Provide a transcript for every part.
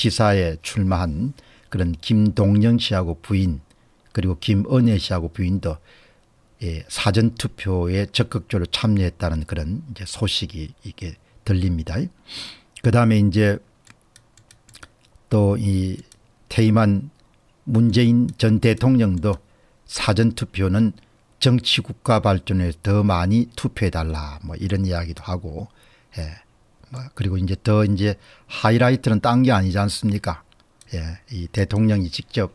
기사에 출마한 그런 김동영 씨하고 부인 그리고 김은혜 씨하고 부인도 예, 사전 투표에 적극적으로 참여했다는 그런 이제 소식이 이게 들립니다. 그 다음에 이제 또이 퇴임한 문재인 전 대통령도 사전 투표는 정치 국가 발전에 더 많이 투표해 달라 뭐 이런 이야기도 하고 예. 그리고 이제 더 이제 하이라이트는 딴 게 아니지 않습니까? 예, 이 대통령이 직접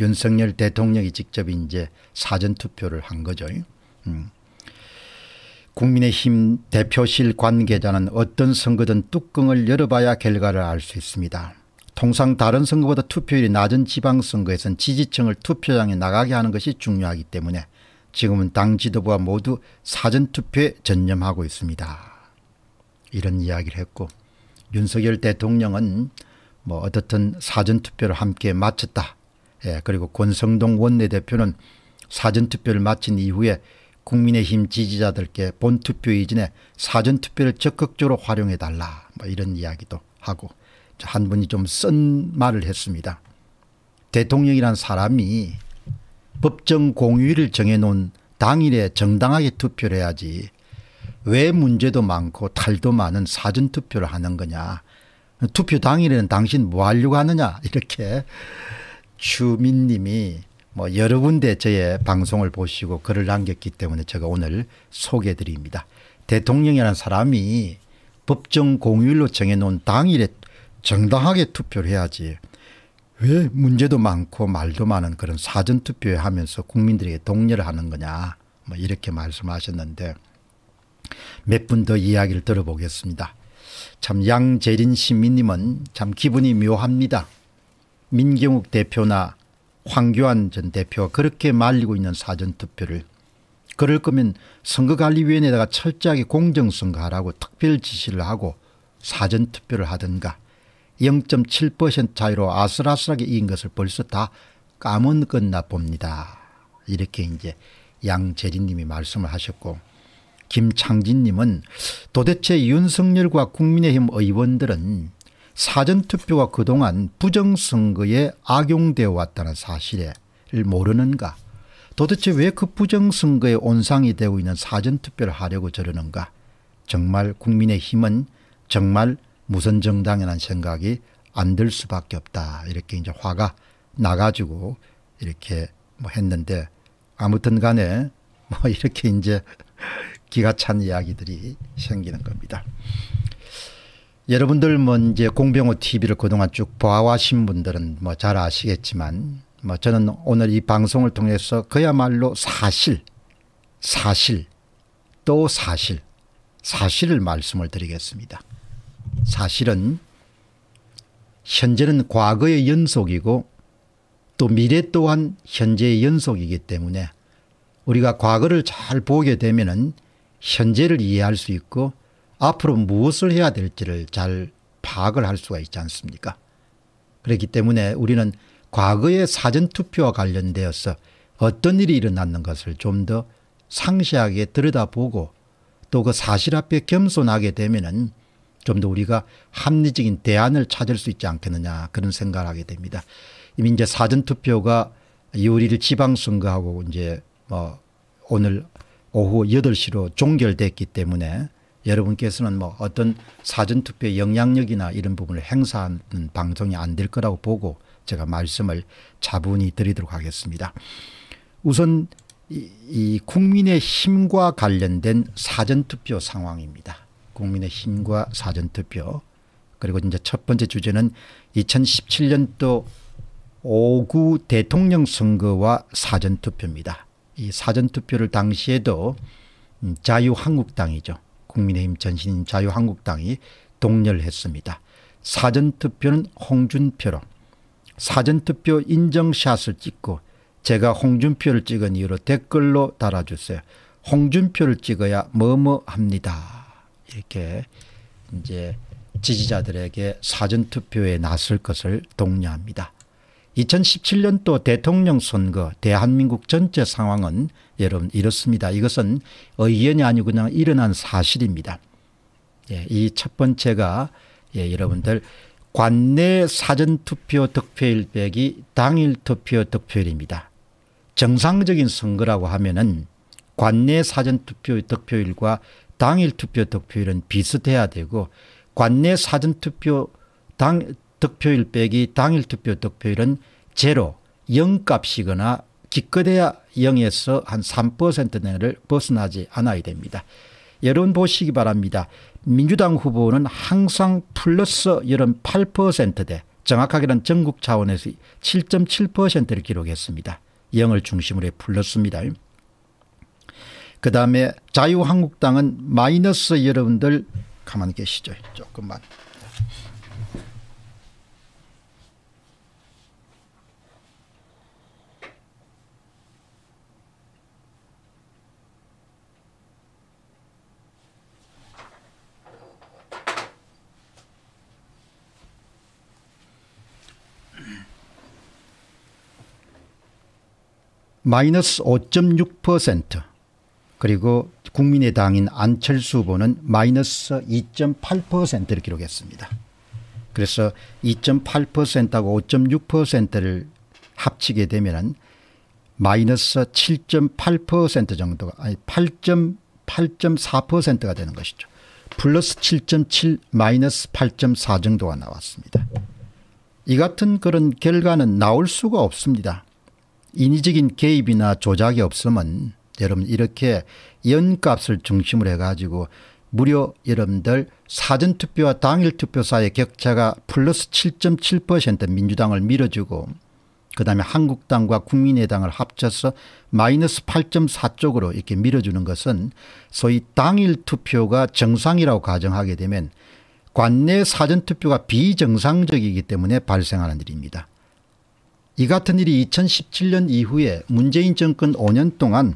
윤석열 대통령이 직접 이제 사전 투표를 한 거죠. 음. 국민의힘 대표실 관계자는 어떤 선거든 뚜껑을 열어봐야 결과를 알 수 있습니다. 통상 다른 선거보다 투표율이 낮은 지방선거에선 지지층을 투표장에 나가게 하는 것이 중요하기 때문에 지금은 당 지도부와 모두 사전투표에 전념하고 있습니다. 이런 이야기를 했고 윤석열 대통령은 뭐 어떻든 사전투표를 함께 마쳤다. 예, 그리고 권성동 원내대표는 사전투표를 마친 이후에 국민의힘 지지자들께 본투표 이전에 사전투표를 적극적으로 활용해달라 뭐 이런 이야기도 하고 한 분이 좀 쓴 말을 했습니다. 대통령이란 사람이 법정 공휴일을 정해놓은 당일에 정당하게 투표를 해야지 왜 문제도 많고 탈도 많은 사전투표를 하는 거냐. 투표 당일에는 당신 뭐 하려고 하느냐. 이렇게 주민님이 뭐 여러 군데 저의 방송을 보시고 글을 남겼기 때문에 제가 오늘 소개해 드립니다. 대통령이라는 사람이 법정 공휴일로 정해놓은 당일에 정당하게 투표를 해야지 왜 문제도 많고 말도 많은 그런 사전투표에 하면서 국민들에게 독려를 하는 거냐 뭐 이렇게 말씀하셨는데 몇분더 이야기를 들어보겠습니다. 참 양재린 시민님은 참 기분이 묘합니다. 민경욱 대표나 황교안 전 대표가 그렇게 말리고 있는 사전투표를 그럴 거면 선거관리위원회에다가 철저하게 공정선거하라고 특별 지시를 하고 사전투표를 하든가 0.7% 차이로 아슬아슬하게 이긴 것을 벌써 다 까먹었나 봅니다. 이렇게 이제 양재리님이 말씀을 하셨고 김창진님은 도대체 윤석열과 국민의힘 의원들은 사전투표가 그동안 부정선거에 악용되어 왔다는 사실을 모르는가 도대체 왜 그부정선거에 온상이 되고 있는 사전투표를 하려고 저러는가 정말 국민의힘은 정말 무슨 정당이라는 생각이 안 들 수밖에 없다 이렇게 이제 화가 나가지고 이렇게 뭐 했는데 아무튼 간에 뭐 이렇게 이제 기가 찬 이야기들이 생기는 겁니다. 여러분들 뭐 이제 공병호 TV를 그동안 쭉 보아와신 분들은 뭐 잘 아시겠지만 뭐 저는 오늘 이 방송을 통해서 그야말로 사실, 사실, 또 사실, 사실을 말씀을 드리겠습니다. 사실은 현재는 과거의 연속이고 또 미래 또한 현재의 연속이기 때문에 우리가 과거를 잘 보게 되면은 현재를 이해할 수 있고 앞으로 무엇을 해야 될지를 잘 파악을 할 수가 있지 않습니까? 그렇기 때문에 우리는 과거의 사전투표와 관련되어서 어떤 일이 일어났는 것을 좀 더 상세하게 들여다보고 또 그 사실 앞에 겸손하게 되면은 좀 더 우리가 합리적인 대안을 찾을 수 있지 않겠느냐 그런 생각을 하게 됩니다. 이미 이제 사전투표가 2월 1일 지방선거하고 이제 뭐 오늘 오후 8시로 종결됐기 때문에 여러분께서는 뭐 어떤 사전투표의 영향력이나 이런 부분을 행사하는 방송이 안 될 거라고 보고 제가 말씀을 차분히 드리도록 하겠습니다. 우선 이, 이 국민의 힘과 관련된 사전투표 상황입니다. 국민의 힘과 사전투표 그리고 이제 첫 번째 주제는 2017년도 5구 대통령 선거와 사전투표입니다. 이 사전투표를 당시에도 음, 자유한국당이죠. 국민의힘 전신인 자유한국당이 동렬했습니다. 사전투표는 홍준표로 사전투표 인증샷을 찍고 제가 홍준표를 찍은 이유로 댓글로 달아주세요. 홍준표를 찍어야 뭐뭐 합니다. 이렇게 이제 지지자들에게 사전투표에 나설 것을 독려합니다. 2017년도 대통령 선거 대한민국 전체 상황은 여러분 이렇습니다. 이것은 의견이 아니고 그냥 일어난 사실입니다. 예, 이 첫 번째가 예, 여러분들 관내 사전투표 득표일 빼기 당일 투표 득표율입니다. 정상적인 선거라고 하면은 관내 사전투표 득표율과 당일 투표 득표율은 비슷해야 되고 관내 사전투표 당 득표율 빼기 당일 투표 득표율은 제로 0값이거나 기껏해야 0에서 한 3% 내를 벗어나지 않아야 됩니다. 여러분 보시기 바랍니다. 민주당 후보는 항상 플러스 여름 8%대 정확하게는 전국 차원에서 7.7%를 기록했습니다. 0을 중심으로 플러스입니다. 그 다음에 자유한국당은 마이너스 여러분들 가만히 계시죠. 조금만. 마이너스 5.6% 그리고 국민의당인 안철수 후보는 마이너스 2.8%를 기록했습니다. 그래서 2.8%하고 5.6%를 합치게 되면 마이너스 7.8% 정도가 아니 8.8.4%가 되는 것이죠. 플러스 7.7 마이너스 8.4 정도가 나왔습니다. 이 같은 그런 결과는 나올 수가 없습니다. 인위적인 개입이나 조작이 없으면 여러분 이렇게 연값을 중심으로 해가지고 무려 여러분들 사전투표와 당일투표 사이의 격차가 플러스 7.7% 민주당을 밀어주고 그 다음에 한국당과 국민의당을 합쳐서 마이너스 8.4 쪽으로 이렇게 밀어주는 것은 소위 당일 투표가 정상이라고 가정하게 되면 관내 사전투표가 비정상적이기 때문에 발생하는 일입니다. 이 같은 일이 2017년 이후에 문재인 정권 5년 동안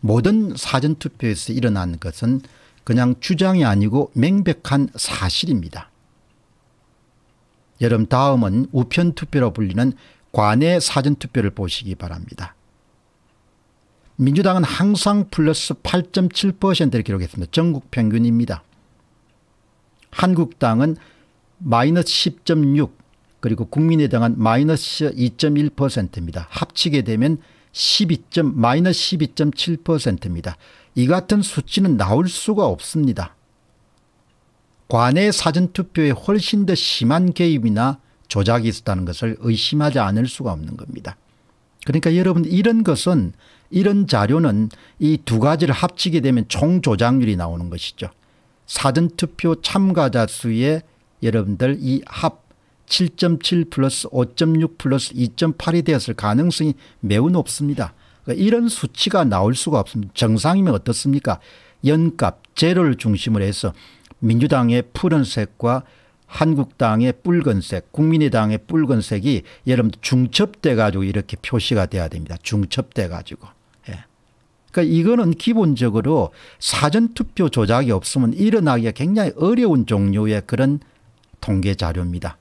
모든 사전투표에서 일어난 것은 그냥 주장이 아니고 맹백한 사실입니다. 여름 다음은 우편투표로 불리는 관내 사전투표를 보시기 바랍니다. 민주당은 항상 플러스 8.7%를 기록했습니다. 전국 평균입니다. 한국당은 마이너스 10.6 그리고 국민의당은 마이너스 2.1%입니다. 합치게 되면 12. 마이너스 12.7%입니다. 이 같은 수치는 나올 수가 없습니다. 관내 사전투표에 훨씬 더 심한 개입이나 조작이 있었다는 것을 의심하지 않을 수가 없는 겁니다. 그러니까 여러분 이런 것은 이런 자료는 이 두 가지를 합치게 되면 총 조작률이 나오는 것이죠. 사전투표 참가자 수에 여러분들 이합 7.7 플러스 5.6 플러스 2.8이 되었을 가능성이 매우 높습니다. 그러니까 이런 수치가 나올 수가 없습니다. 정상이면 어떻습니까? 연값, 제를 중심으로 해서 민주당의 푸른색과 한국당의 붉은색, 국민의당의 붉은색이 여러분 중첩돼 가지고 이렇게 표시가 돼야 됩니다. 중첩돼 가지고. 예. 그러니까 이거는 기본적으로 사전투표 조작이 없으면 일어나기가 굉장히 어려운 종류의 그런 통계 자료입니다.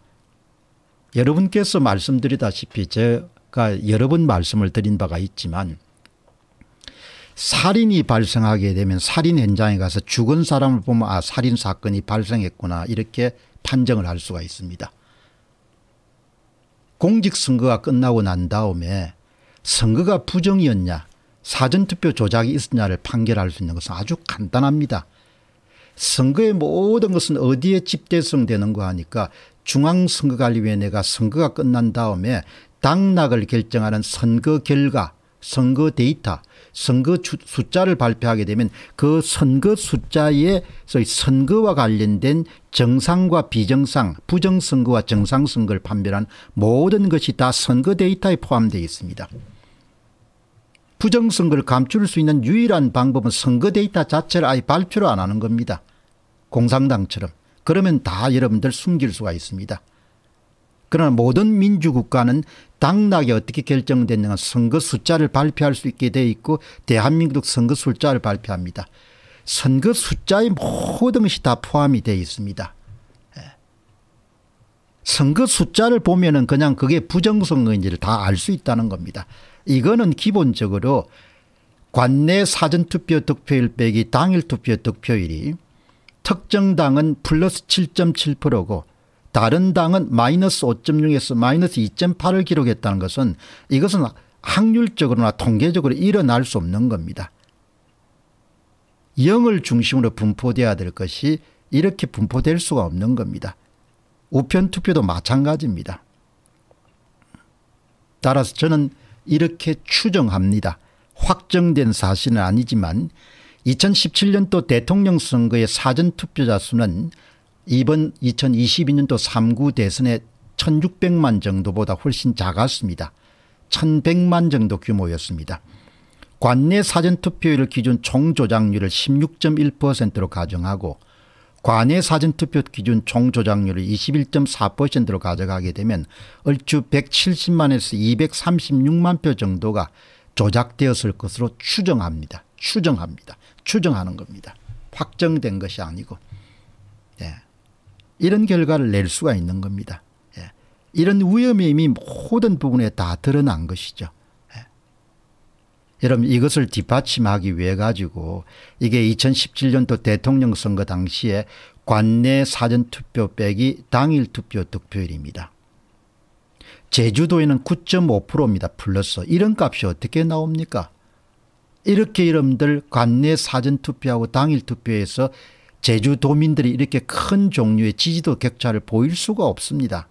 여러분께서 말씀드리다시피 제가 여러 번 말씀을 드린 바가 있지만 살인이 발생하게 되면 살인 현장에 가서 죽은 사람을 보면 아 살인 사건이 발생했구나 이렇게 판정을 할 수가 있습니다. 공직선거가 끝나고 난 다음에 선거가 부정이었냐 사전투표 조작이 있었냐를 판결할 수 있는 것은 아주 간단합니다. 선거의 모든 것은 어디에 집대성되는 거 하니까 중앙선거관리위원회가 선거가 끝난 다음에 당락을 결정하는 선거 결과 선거 데이터 선거 숫자를 발표하게 되면 그 선거 숫자에 소위 선거와 관련된 정상과 비정상 부정선거와 정상선거를 판별한 모든 것이 다 선거 데이터에 포함되어 있습니다. 부정선거를 감출 수 있는 유일한 방법은 선거 데이터 자체를 아예 발표를 안 하는 겁니다. 공산당처럼. 그러면 다 여러분들 숨길 수가 있습니다. 그러나 모든 민주국가는 당락이 어떻게 결정됐냐가 선거 숫자를 발표할 수 있게 돼 있고 대한민국 선거 숫자를 발표합니다. 선거 숫자의 모든 것이 다 포함이 되 있습니다. 예. 선거 숫자를 보면 은 그냥 그게 부정선거인지를 다 알 수 있다는 겁니다. 이거는 기본적으로 관내 사전투표 득표일 빼기 당일 투표 득표일이 특정 당은 플러스 7.7%고 다른 당은 마이너스 5.6에서 마이너스 2.8을 기록했다는 것은 이것은 확률적으로나 통계적으로 일어날 수 없는 겁니다. 0을 중심으로 분포되어야될 것이 이렇게 분포될 수가 없는 겁니다. 우편 투표도 마찬가지입니다. 따라서 저는 이렇게 추정합니다. 확정된 사실은 아니지만 2017년도 대통령 선거의 사전투표자 수는 이번 2022년도 3구 대선의 1600만 정도보다 훨씬 작았습니다. 1100만 정도 규모였습니다. 관내 사전투표율 을 기준 총조작률을 16.1%로 가정하고 관내 사전투표 기준 총조작률을 21.4%로 가져가게 되면 얼추 170만에서 236만 표 정도가 조작되었을 것으로 추정합니다. 추정합니다. 추정하는 겁니다. 확정된 것이 아니고 예. 이런 결과를 낼 수가 있는 겁니다. 예. 이런 위험이 이미 모든 부분에 다 드러난 것이죠. 예. 여러분 이것을 뒷받침하기 위해 가지고 이게 2017년도 대통령 선거 당시에 관내 사전투표 빼기 당일 투표 득표율입니다. 제주도에는 9.5%입니다. 플러스 이런 값이 어떻게 나옵니까? 이렇게 여러분들 관내 사전투표하고 당일투표에서 제주도민들이 이렇게 큰 종류의 지지도 격차를 보일 수가 없습니다.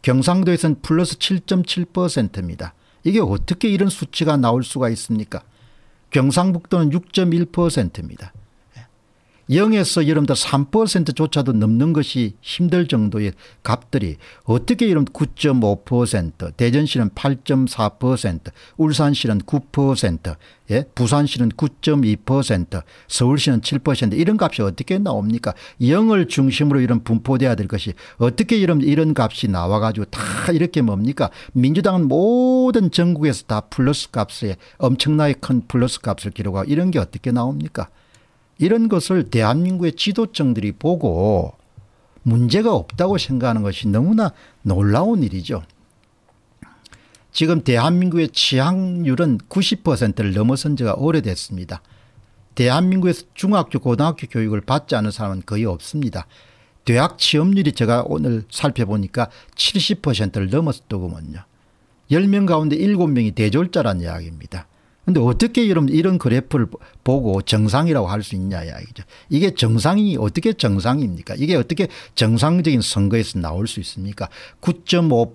경상도에서는 플러스 7.7%입니다. 이게 어떻게 이런 수치가 나올 수가 있습니까? 경상북도는 6.1%입니다. 0에서 여러분들 3%조차도 넘는 것이 힘들 정도의 값들이 어떻게 이런 9.5% 대전시는 8.4% 울산시는 9% 예? 부산시는 9.2% 서울시는 7% 이런 값이 어떻게 나옵니까 0을 중심으로 이런 분포돼야 될 것이 어떻게 이런 이런 값이 나와 가지고 다 이렇게 뭡니까 민주당은 모든 전국에서 다 플러스 값에 엄청나게 큰 플러스 값을 기록하고 이런 게 어떻게 나옵니까 이런 것을 대한민국의 지도층들이 보고 문제가 없다고 생각하는 것이 너무나 놀라운 일이죠. 지금 대한민국의 취향률은 90%를 넘어선 지가 오래됐습니다. 대한민국에서 중학교 고등학교 교육을 받지 않은 사람은 거의 없습니다. 대학 취업률이 제가 오늘 살펴보니까 70%를 넘었더구먼요. 10명 가운데 7명이 대졸자란 이야기입니다. 근데 어떻게 이런, 이런 그래프를 보고 정상이라고 할 수 있냐 야기죠 이게 정상이 어떻게 정상입니까? 이게 어떻게 정상적인 선거에서 나올 수 있습니까? 9.5%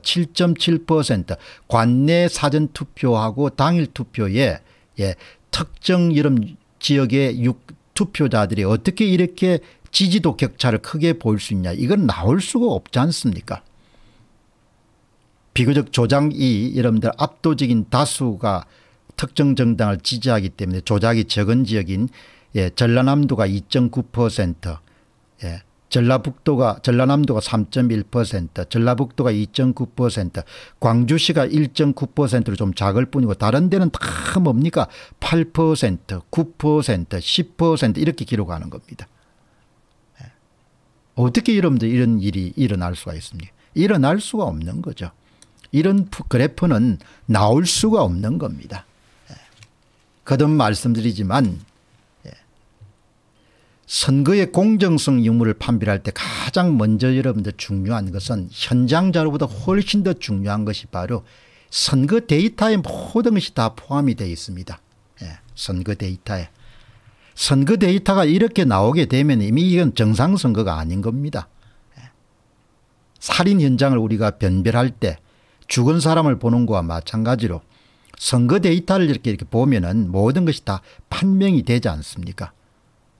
7.7% 관내 사전 투표하고 당일 투표에 예, 특정 이런 지역의 6 투표자들이 어떻게 이렇게 지지도 격차를 크게 보일 수 있냐 이건 나올 수가 없지 않습니까? 비교적 조장이 여러분들 압도적인 다수가 특정 정당을 지지하기 때문에 조작이 적은 지역인 예, 전라남도가 2.9%, 예, 전라북도가 전라남도가 3.1%, 전라북도가 2.9%, 광주시가 1.9%로 좀 작을 뿐이고 다른 데는 다 뭡니까? 8%, 9%, 10% 이렇게 기록하는 겁니다. 예. 어떻게 여러분들 이런 일이 일어날 수가 있습니까? 일어날 수가 없는 거죠. 이런 그래프는 나올 수가 없는 겁니다. 거듭 말씀드리지만 예. 선거의 공정성 유무를 판별할 때 가장 먼저 여러분들 중요한 것은 현장자로보다 훨씬 더 중요한 것이 바로 선거 데이터에 모든 것이 다 포함이 되어 있습니다. 예, 선거 데이터에. 선거 데이터가 이렇게 나오게 되면 이미 이건 정상선거가 아닌 겁니다. 예. 살인 현장을 우리가 변별할 때 죽은 사람을 보는 것과 마찬가지로 선거 데이터를 이렇게, 이렇게 보면은 모든 것이 다 판명이 되지 않습니까?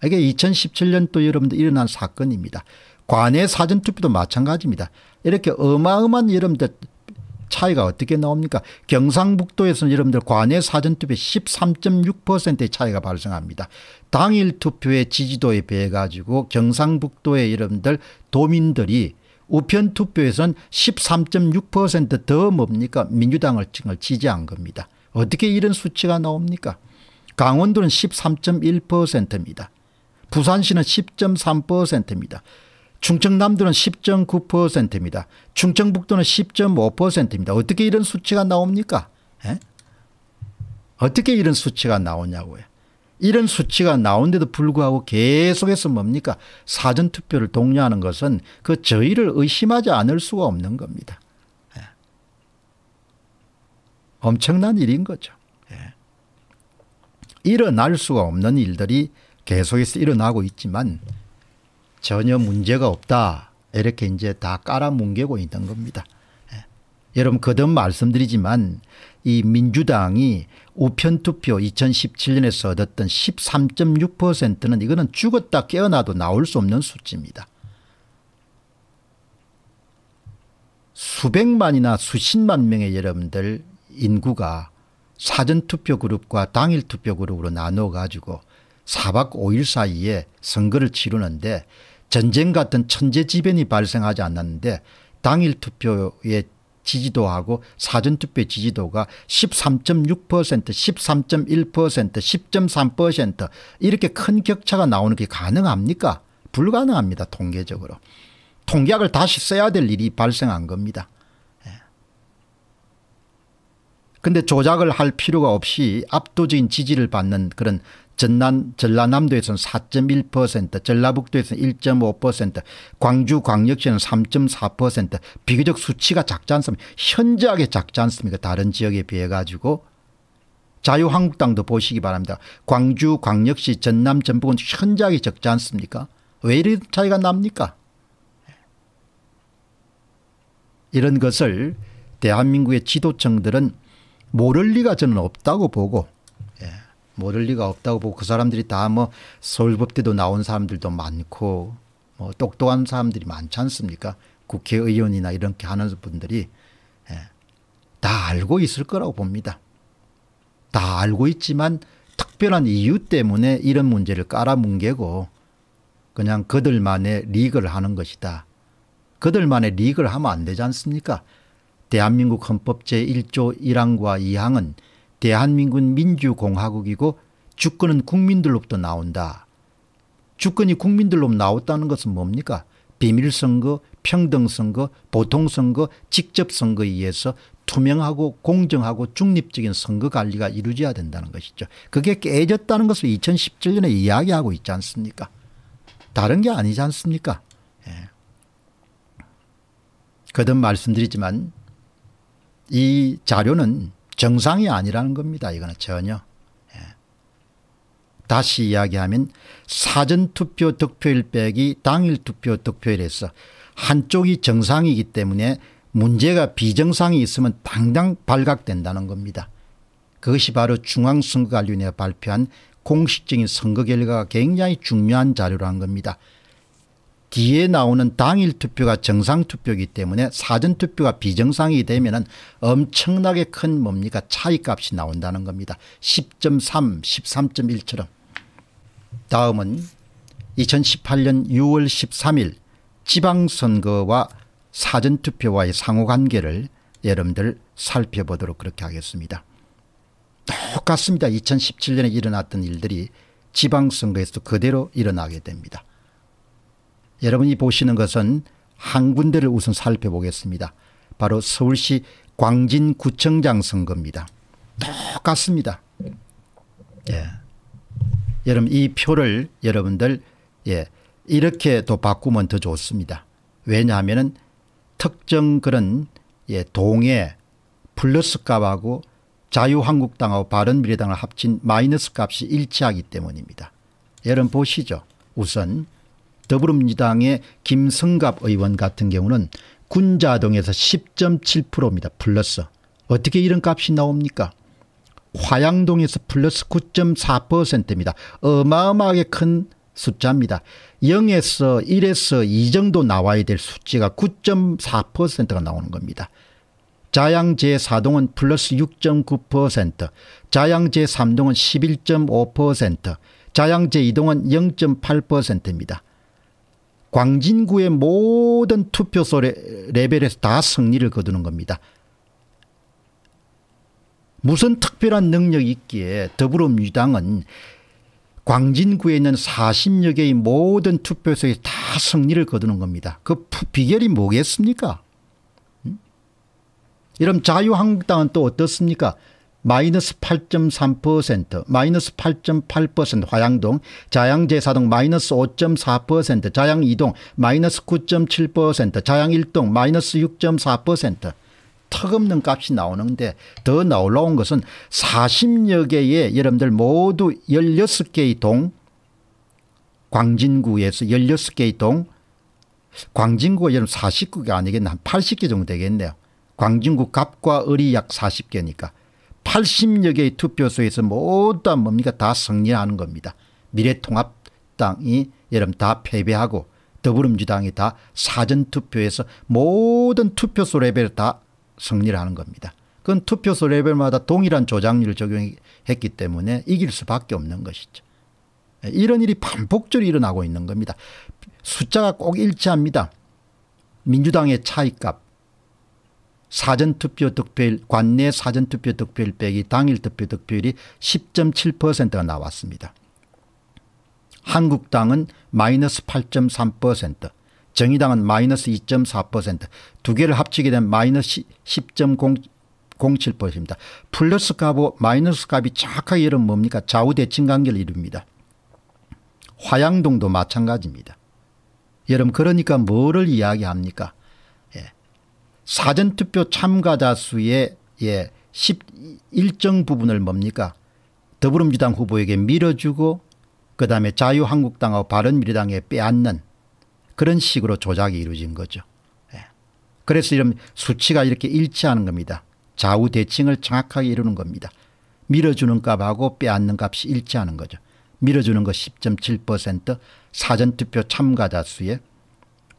이게 2017년도 여러분들 일어난 사건입니다. 관내 사전투표도 마찬가지입니다. 이렇게 어마어마한 여러분들 차이가 어떻게 나옵니까? 경상북도에서는 여러분들 관내 사전투표 13.6%의 차이가 발생합니다. 당일 투표의 지지도에 비해 가지고 경상북도의 여러분들 도민들이 우편 투표에선 13.6%더 뭡니까 민주당을 지지한 겁니다. 어떻게 이런 수치가 나옵니까 강원도는 13.1%입니다. 부산시는 10.3%입니다. 충청남도는 10.9%입니다. 충청북도는 10.5%입니다. 어떻게 이런 수치가 나옵니까? 에? 어떻게 이런 수치가 나오냐고요. 이런 수치가 나온데도 불구하고 계속해서 뭡니까 사전투표를 독려하는 것은 그 저희를 의심하지 않을 수가 없는 겁니다. 예. 엄청난 일인 거죠. 예. 일어날 수가 없는 일들이 계속해서 일어나고 있지만 전혀 문제가 없다 이렇게 이제 다 깔아뭉개고 있는 겁니다. 여러분 거듭 말씀드리지만 이 민주당이 우편투표 2017년에서 얻었던 13.6%는 이거는 죽었다 깨어나도 나올 수 없는 수치입니다. 수백만이나 수십만 명의 여러분들 인구가 사전투표 그룹과 당일투표 그룹으로 나눠 가지고 4박 5일 사이에 선거를 치르는데 전쟁 같은 천재지변이 발생하지 않았는데 당일투표에 지지도하고 사전투표 지지도가 13.6% 13.1% 10.3% 이렇게 큰 격차가 나오는 게 가능합니까 불가능합니다 통계적으로 통계학을 다시 써야 될 일이 발생한 겁니다 예. 근데 조작을 할 필요가 없이 압도적인 지지를 받는 그런 전남, 전라남도에서는 4.1%, 전라북도에서는 1.5%, 광주 광역시는 3.4%, 비교적 수치가 작지 않습니까? 현저하게 작지 않습니까? 다른 지역에 비해 가지고 자유한국당도 보시기 바랍니다. 광주, 광역시, 전남, 전북은 현저하게 적지 않습니까? 왜 이런 차이가 납니까? 이런 것을 대한민국의 지도층들은 모를 리가 저는 없다고 보고 모를 리가 없다고 보고 그 사람들이 다 뭐 서울법대도 나온 사람들도 많고 뭐 똑똑한 사람들이 많지 않습니까? 국회의원이나 이렇게 하는 분들이 예, 다 알고 있을 거라고 봅니다. 다 알고 있지만 특별한 이유 때문에 이런 문제를 깔아뭉개고 그냥 그들만의 리그를 하는 것이다. 그들만의 리그를 하면 안 되지 않습니까? 대한민국 헌법 제1조 1항과 2항은 대한민국은 민주공화국이고 주권은 국민들로부터 나온다. 주권이 국민들로부터 나왔다는 것은 뭡니까? 비밀선거, 평등선거, 보통선거, 직접선거에 의해서 투명하고 공정하고 중립적인 선거관리가 이루어져야 된다는 것이죠. 그게 깨졌다는 것을 2017년에 이야기하고 있지 않습니까? 다른 게 아니지 않습니까? 예. 거듭 말씀드리지만 이 자료는 정상이 아니라는 겁니다. 이거는 전혀. 예. 다시 이야기하면 사전투표 득표일 빼기 당일 투표 득표일에서 한쪽이 정상이기 때문에 문제가 비정상이 있으면 당장 발각된다는 겁니다. 그것이 바로 중앙선거관리위원회가 발표한 공식적인 선거 결과가 굉장히 중요한 자료라는 겁니다. 뒤에 나오는 당일 투표가 정상 투표이기 때문에 사전 투표가 비정상이 되면 엄청나게 큰 뭡니까 차이값이 나온다는 겁니다. 10.3 13.1처럼 다음은 2018년 6월 13일 지방선거와 사전투표와의 상호관계를 여러분들 살펴보도록 그렇게 하겠습니다. 똑같습니다. 2017년에 일어났던 일들이 지방선거에서도 그대로 일어나게 됩니다. 여러분이 보시는 것은 한 군데를 우선 살펴보겠습니다. 바로 서울시 광진구청장 선거입니다. 똑같습니다. 예. 여러분 이 표를 여러분들 예. 이렇게 또 바꾸면 더 좋습니다. 왜냐하면 특정 그런 예, 동의 플러스 값하고 자유한국당하고 바른미래당을 합친 마이너스 값이 일치하기 때문입니다. 여러분 보시죠. 우선 더불어민주당의 김성갑 의원 같은 경우는 군자동에서 10.7%입니다. 플러스. 어떻게 이런 값이 나옵니까? 화양동에서 플러스 9.4%입니다. 어마어마하게 큰 숫자입니다. 0에서 1에서 2 정도 나와야 될 수치가 9.4%가 나오는 겁니다. 자양 제4동은 플러스 6.9%, 자양 제3동은 11.5%, 자양 제2동은 0.8%입니다. 광진구의 모든 투표소 레, 벨에서다 승리를 거두는 겁니다. 무슨 특별한 능력이 있기에 더불어민주당은 광진구에 있는 40여 개의 모든 투표소에 다 승리를 거두는 겁니다. 그 비결이 뭐겠습니까? 음? 이런 자유한국당은 또 어떻습니까? 마이너스 8.3%, 마이너스 8.8%, 화양동, 자양제사동 마이너스 5.4%, 자양이동 마이너스 9.7%, 자양일동 마이너스 6.4%. 턱없는 값이 나오는데 더 놀라운 것은 40여 개의 여러분들 모두 16개의 동, 광진구에서 16개의 동, 광진구가 여러분 49개 아니겠나 한 80개 정도 되겠네요. 광진구 갑과 을이 약 40개니까. 80여 개의 투표소에서 모두 다 뭡니까 다 승리하는 겁니다. 미래통합당이 여러분 다 패배하고 더불어민주당이 다 사전투표에서 모든 투표소 레벨 다 승리를 하는 겁니다. 그건 투표소 레벨마다 동일한 조작률을 적용했기 때문에 이길 수밖에 없는 것이죠. 이런 일이 반복적으로 일어나고 있는 겁니다. 숫자가 꼭 일치합니다. 민주당의 차이값 사전투표 득표율 관내 사전투표 득표율 빼기 당일 투표 득표율이 10.7%가 나왔습니다. 한국당은 마이너스 8.3% 정의당은 마이너스 2.4%두 개를 합치게 되 마이너스 10.07%입니다. 플러스 값하 마이너스 값이 정확하게 이름 뭡니까 좌우대칭 관계를 이룹니다. 화양동도 마찬가지입니다. 여러분 그러니까 뭐를 이야기합니까 사전투표 참가자 수의 예, 10, 일정 부분을 뭡니까 더불어민주당 후보에게 밀어주고 그다음에 자유한국당하고 바른미래당에 빼앗는 그런 식으로 조작이 이루어진 거죠. 예. 그래서 이런 수치가 이렇게 일치하는 겁니다. 좌우 대칭을 정확하게 이루는 겁니다. 밀어주는 값하고 빼앗는 값이 일치하는 거죠. 밀어주는 거10.7% 사전투표 참가자 수의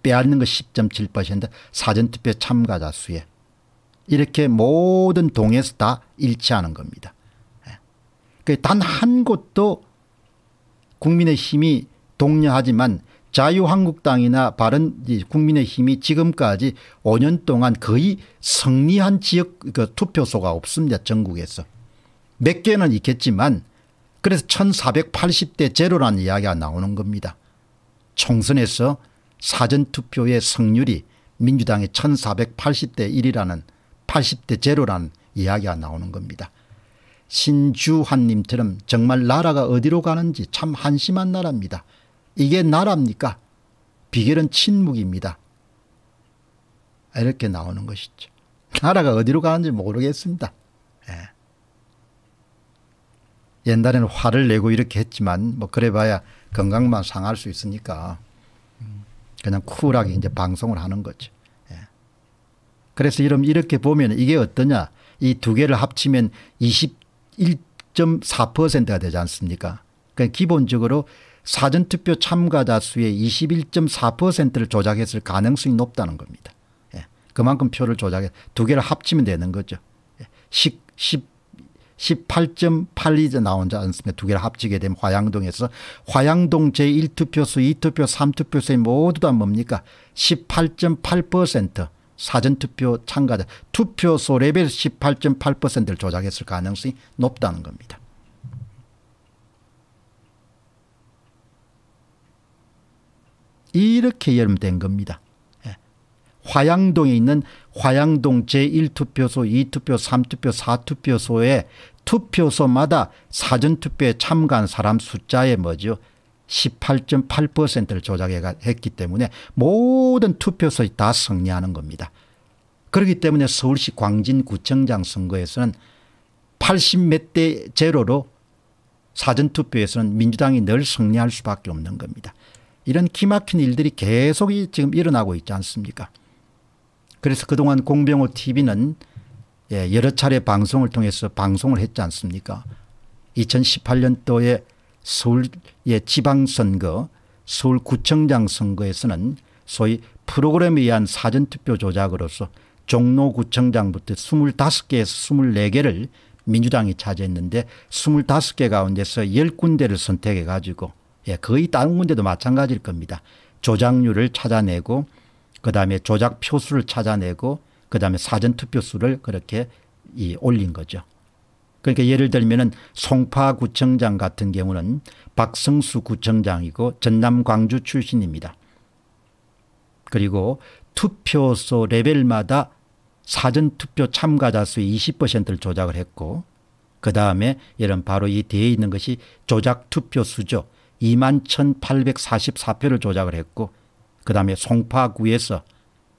빼앗는 거 10.7%인데 사전투표 참가자 수에 이렇게 모든 동에서 다 일치하는 겁니다. 예. 그 단한 곳도 국민의힘이 독려하지만 자유한국당이나 바른 국민의힘이 지금까지 5년 동안 거의 승리한 지역 그 투표소가 없습니다. 전국에서. 몇 개는 있겠지만 그래서 1480대 제로라는 이야기가 나오는 겁니다. 총선에서 사전투표의 승률이 민주당의 1480대 1이라는 80대 제로라는 이야기가 나오는 겁니다. 신주환님처럼 정말 나라가 어디로 가는지 참 한심한 나라입니다. 이게 나라입니까? 비결은 침묵입니다. 이렇게 나오는 것이죠. 나라가 어디로 가는지 모르겠습니다. 예. 옛날에는 화를 내고 이렇게 했지만 뭐 그래봐야 건강만 상할 수 있으니까 그냥 쿨하게 이제 방송을 하는 거죠. 예. 그래서 이런 이렇게 보면 이게 어떠냐. 이 두 개를 합치면 21.4%가 되지 않습니까? 그러니까 기본적으로 사전투표 참가자 수의 21.4%를 조작했을 가능성이 높다는 겁니다. 예. 그만큼 표를 조작해 두 개를 합치면 되는 거죠. 예. 10, 10, 1 8 8 2 나온지 않습니까? 두 개를 합치게 되면 화양동에서 화양동 제1투표수, 2투표, 3투표수의 모두 다 뭡니까? 18.8% 사전투표 참가자 투표소 레벨 18.8%를 조작했을 가능성이 높다는 겁니다. 이렇게 여름 된 겁니다. 예. 화양동에 있는 화양동 제1투표소, 2투표, 3투표, 4투표소에 투표소마다 사전투표에 참가한 사람 숫자에 뭐죠 18.8%를 조작했기 때문에 모든 투표소에 다 승리하는 겁니다. 그렇기 때문에 서울시 광진구청장 선거에서는 80몇 대 제로로 사전투표에서는 민주당이 늘 승리할 수밖에 없는 겁니다. 이런 기막힌 일들이 계속 지금 일어나고 있지 않습니까 그래서 그동안 공병호 TV는 예, 여러 차례 방송을 통해서 방송을 했지 않습니까? 2018년도에 서울의 예, 지방선거 서울구청장 선거에서는 소위 프로그램에 의한 사전투표 조작으로서 종로구청장부터 25개에서 24개를 민주당이 차지했는데 25개 가운데서 10군데를 선택해 가지고 예, 거의 다른 군데도 마찬가지일 겁니다. 조작률을 찾아내고 그다음에 조작 표수를 찾아내고 그다음에 사전 투표 수를 그렇게 이 올린 거죠. 그러니까 예를 들면 송파구청장 같은 경우는 박성수 구청장이고 전남 광주 출신입니다. 그리고 투표소 레벨마다 사전투표 참가자 수의 20%를 조작을 했고 그 다음에 이런 바로 이 뒤에 있는 것이 조작투표수죠. 2만 1,844표를 조작을 했고 그 다음에 송파구에서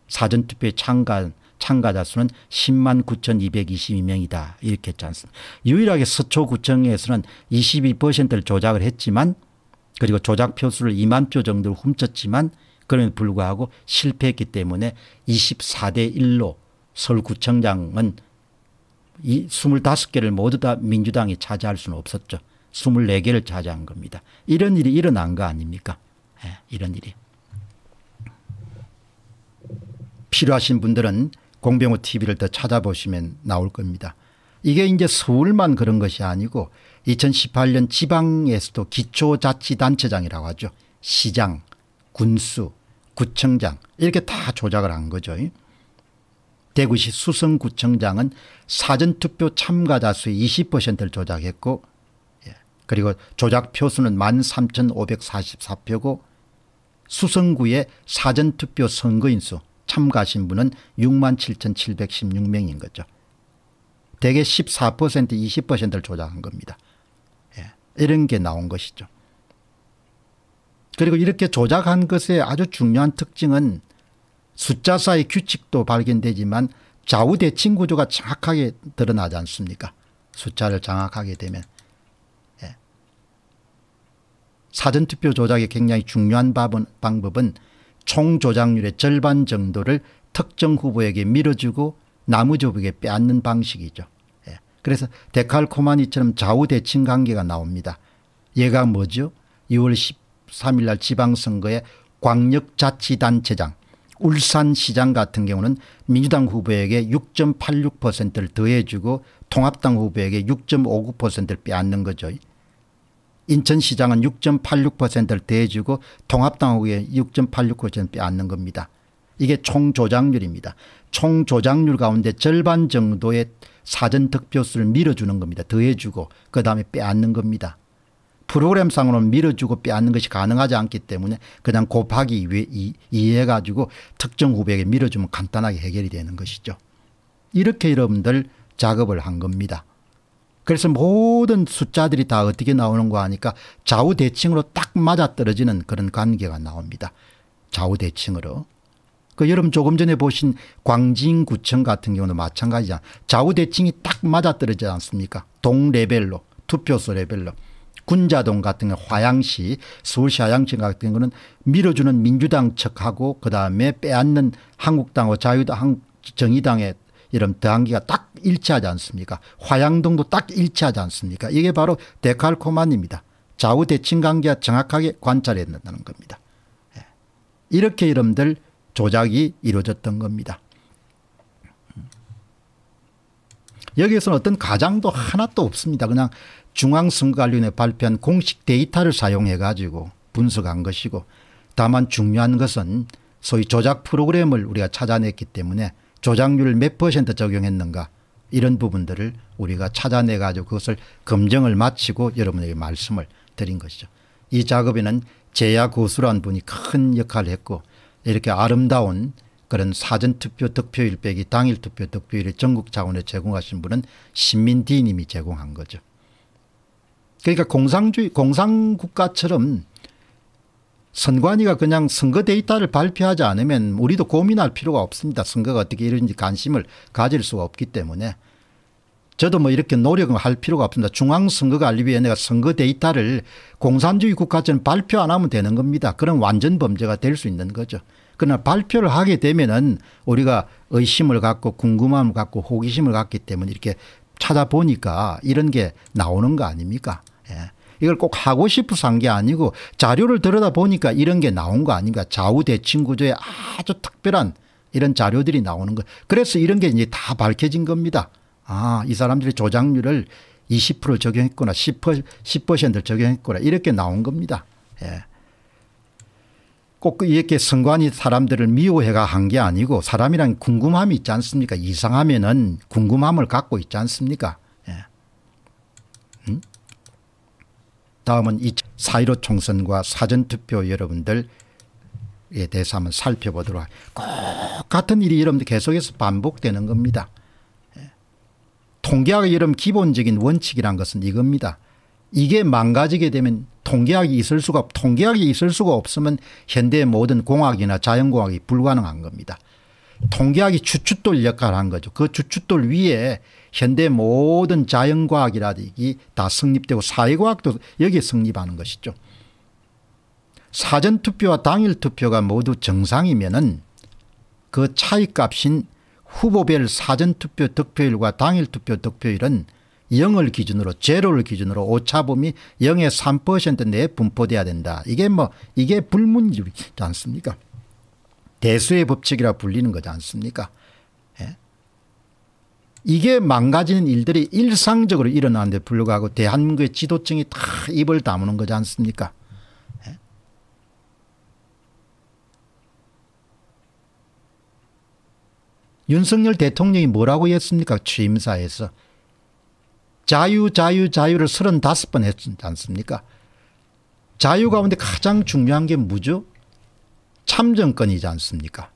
사전투표에 참가한 참가자 수는 10만 9,222명이다 이렇게 했지 않습니까 유일하게 서초구청에서는 22%를 조작을 했지만 그리고 조작 표수를 2만 표 정도를 훔쳤지만 그럼에도 불구하고 실패했기 때문에 24대 1로 서울구청장은 이 25개를 모두 다 민주당이 차지할 수는 없었죠. 24개를 차지한 겁니다. 이런 일이 일어난 거 아닙니까? 예, 이런 일이. 필요하신 분들은 공병호 TV를 더 찾아보시면 나올 겁니다. 이게 이제 서울만 그런 것이 아니고 2018년 지방에서도 기초자치단체장이라고 하죠. 시장, 군수, 구청장 이렇게 다 조작을 한 거죠. 대구시 수성구청장은 사전투표 참가자 수의 20%를 조작했고 예, 그리고 조작 표수는 13,544표고 수성구의 사전투표 선거인수 참가하신 분은 67,716명인 거죠. 대개 14% 20%를 조작한 겁니다. 예. 이런 게 나온 것이죠. 그리고 이렇게 조작한 것의 아주 중요한 특징은 숫자 사이 규칙도 발견되지만 좌우대칭 구조가 정확하게 드러나지 않습니까 숫자를 장악하게 되면 예. 사전투표 조작의 굉장히 중요한 방법은 총 조작률의 절반 정도를 특정 후보에게 밀어주고 나무조국에 빼앗는 방식이죠. 예. 그래서 데칼코마니처럼 좌우대칭 관계가 나옵니다. 얘가 뭐죠? 2월 13일 날 지방선거에 광역자치단체장 울산시장 같은 경우는 민주당 후보에게 6.86%를 더해주고 통합당 후보에게 6.59%를 빼앗는 거죠. 인천시장은 6.86%를 대주고 통합당하고의 6.86% 빼앗는 겁니다. 이게 총조작률입니다. 총조작률 가운데 절반 정도의 사전 득표수를 밀어주는 겁니다. 더해주고 그다음에 빼앗는 겁니다. 프로그램상으로는 밀어주고 빼앗는 것이 가능하지 않기 때문에 그냥 곱하기 2해 해 가지고 특정 후배에게 밀어주면 간단하게 해결이 되는 것이죠. 이렇게 여러분들 작업을 한 겁니다. 그래서 모든 숫자들이 다 어떻게 나오는 거 하니까 좌우대칭으로 딱 맞아떨어지는 그런 관계가 나옵니다. 좌우대칭으로. 그 여러분 조금 전에 보신 광진구청 같은 경우는 마찬가지잖 좌우대칭이 딱 맞아떨어지지 않습니까? 동레벨로 투표소 레벨로. 군자동 같은 거 화양시 서울시 화양시 같은 거는 밀어주는 민주당 측하고 그다음에 빼앗는 한국당과 자유당 정의당의 이런 당기가 딱 일치하지 않습니까? 화양동도 딱 일치하지 않습니까? 이게 바로 데칼코만입니다. 좌우 대칭 관계가 정확하게 관찰했다는 겁니다. 예. 이렇게 이름들 조작이 이루어졌던 겁니다. 음. 여기에서는 어떤 가장도 하나도 없습니다. 그냥 중앙선거관리위원회 발표한 공식 데이터를 사용해 가지고 분석한 것이고 다만 중요한 것은 소위 조작 프로그램을 우리가 찾아냈기 때문에 조작률 을몇 퍼센트 적용했는가 이런 부분들을 우리가 찾아내 가지고 그것을 검증을 마치고 여러분에게 말씀을 드린 것이죠. 이 작업에는 제야 고수라는 분이 큰 역할을 했고 이렇게 아름다운 그런 사전투표 득표일 빼기 당일 투표 득표일을 전국 차원에 제공하신 분은 신민디 님이 제공한 거죠. 그러니까 공상주의 공상국가처럼 선관위가 그냥 선거 데이터를 발표하지 않으면 우리도 고민할 필요가 없습니다. 선거가 어떻게 이런지 관심을 가질 수가 없기 때문에 저도 뭐 이렇게 노력을 할 필요가 없습니다. 중앙선거관리위원회가 선거 데이터를 공산주의 국가처럼 발표 안 하면 되는 겁니다. 그런 완전 범죄가 될 수 있는 거죠. 그러나 발표를 하게 되면은 우리가 의심을 갖고 궁금함을 갖고 호기심을 갖기 때문에 이렇게 찾아보니까 이런 게 나오는 거 아닙니까? 예. 이걸 꼭 하고 싶어서 한 게 아니고 자료를 들여다보니까 이런 게 나온 거 아닌가 좌우대칭 구조에 아주 특별한 이런 자료들이 나오는 거 그래서 이런 게 이제 다 밝혀진 겁니다. 아 이 사람들이 조작률을 20% 적용했거나 10%, 10%를 적용했거나 이렇게 나온 겁니다. 예. 꼭 이렇게 선관이 사람들을 미워해가 한 게 아니고 사람이란 궁금함이 있지 않습니까? 이상하면은 궁금함을 갖고 있지 않습니까? 다음은 4.15 총선과 사전투표 여러분들에 대해서 한번 살펴보도록 하겠습니다. 같은 일이 여러분들 계속해서 반복되는 겁니다. 예. 통계학의 여러분 기본적인 원칙이란 것은 이겁니다. 이게 망가지게 되면 통계학이 있을 수가 통계학이 있을 수가 없으면 현대의 모든 공학이나 자연공학이 불가능한 겁니다. 통계학이 주춧돌 역할을 한 거죠. 그 주춧돌 위에 현대 모든 자연과학이라든지 다 성립되고 사회과학도 여기에 성립하는 것이죠. 사전투표와 당일투표가 모두 정상이면 은그 차이값인 후보별 사전투표 득표율과 당일투표 득표율은 0을 기준으로 제를 기준으로 오차범위 0의 3% 내에 분포돼야 된다. 이게 뭐 이게 불문이지 않습니까? 대수의 법칙이라 불리는 거지 않습니까? 이게 망가지는 일들이 일상적으로 일어나는데 불구하고 대한민국의 지도층이 다 입을 다무는 거지 않습니까? 예? 윤석열 대통령이 뭐라고 했습니까? 취임사에서. 자유 자유 자유를 35번 했지 않습니까? 자유 가운데 가장 중요한 게 뭐죠? 참정권이지 않습니까?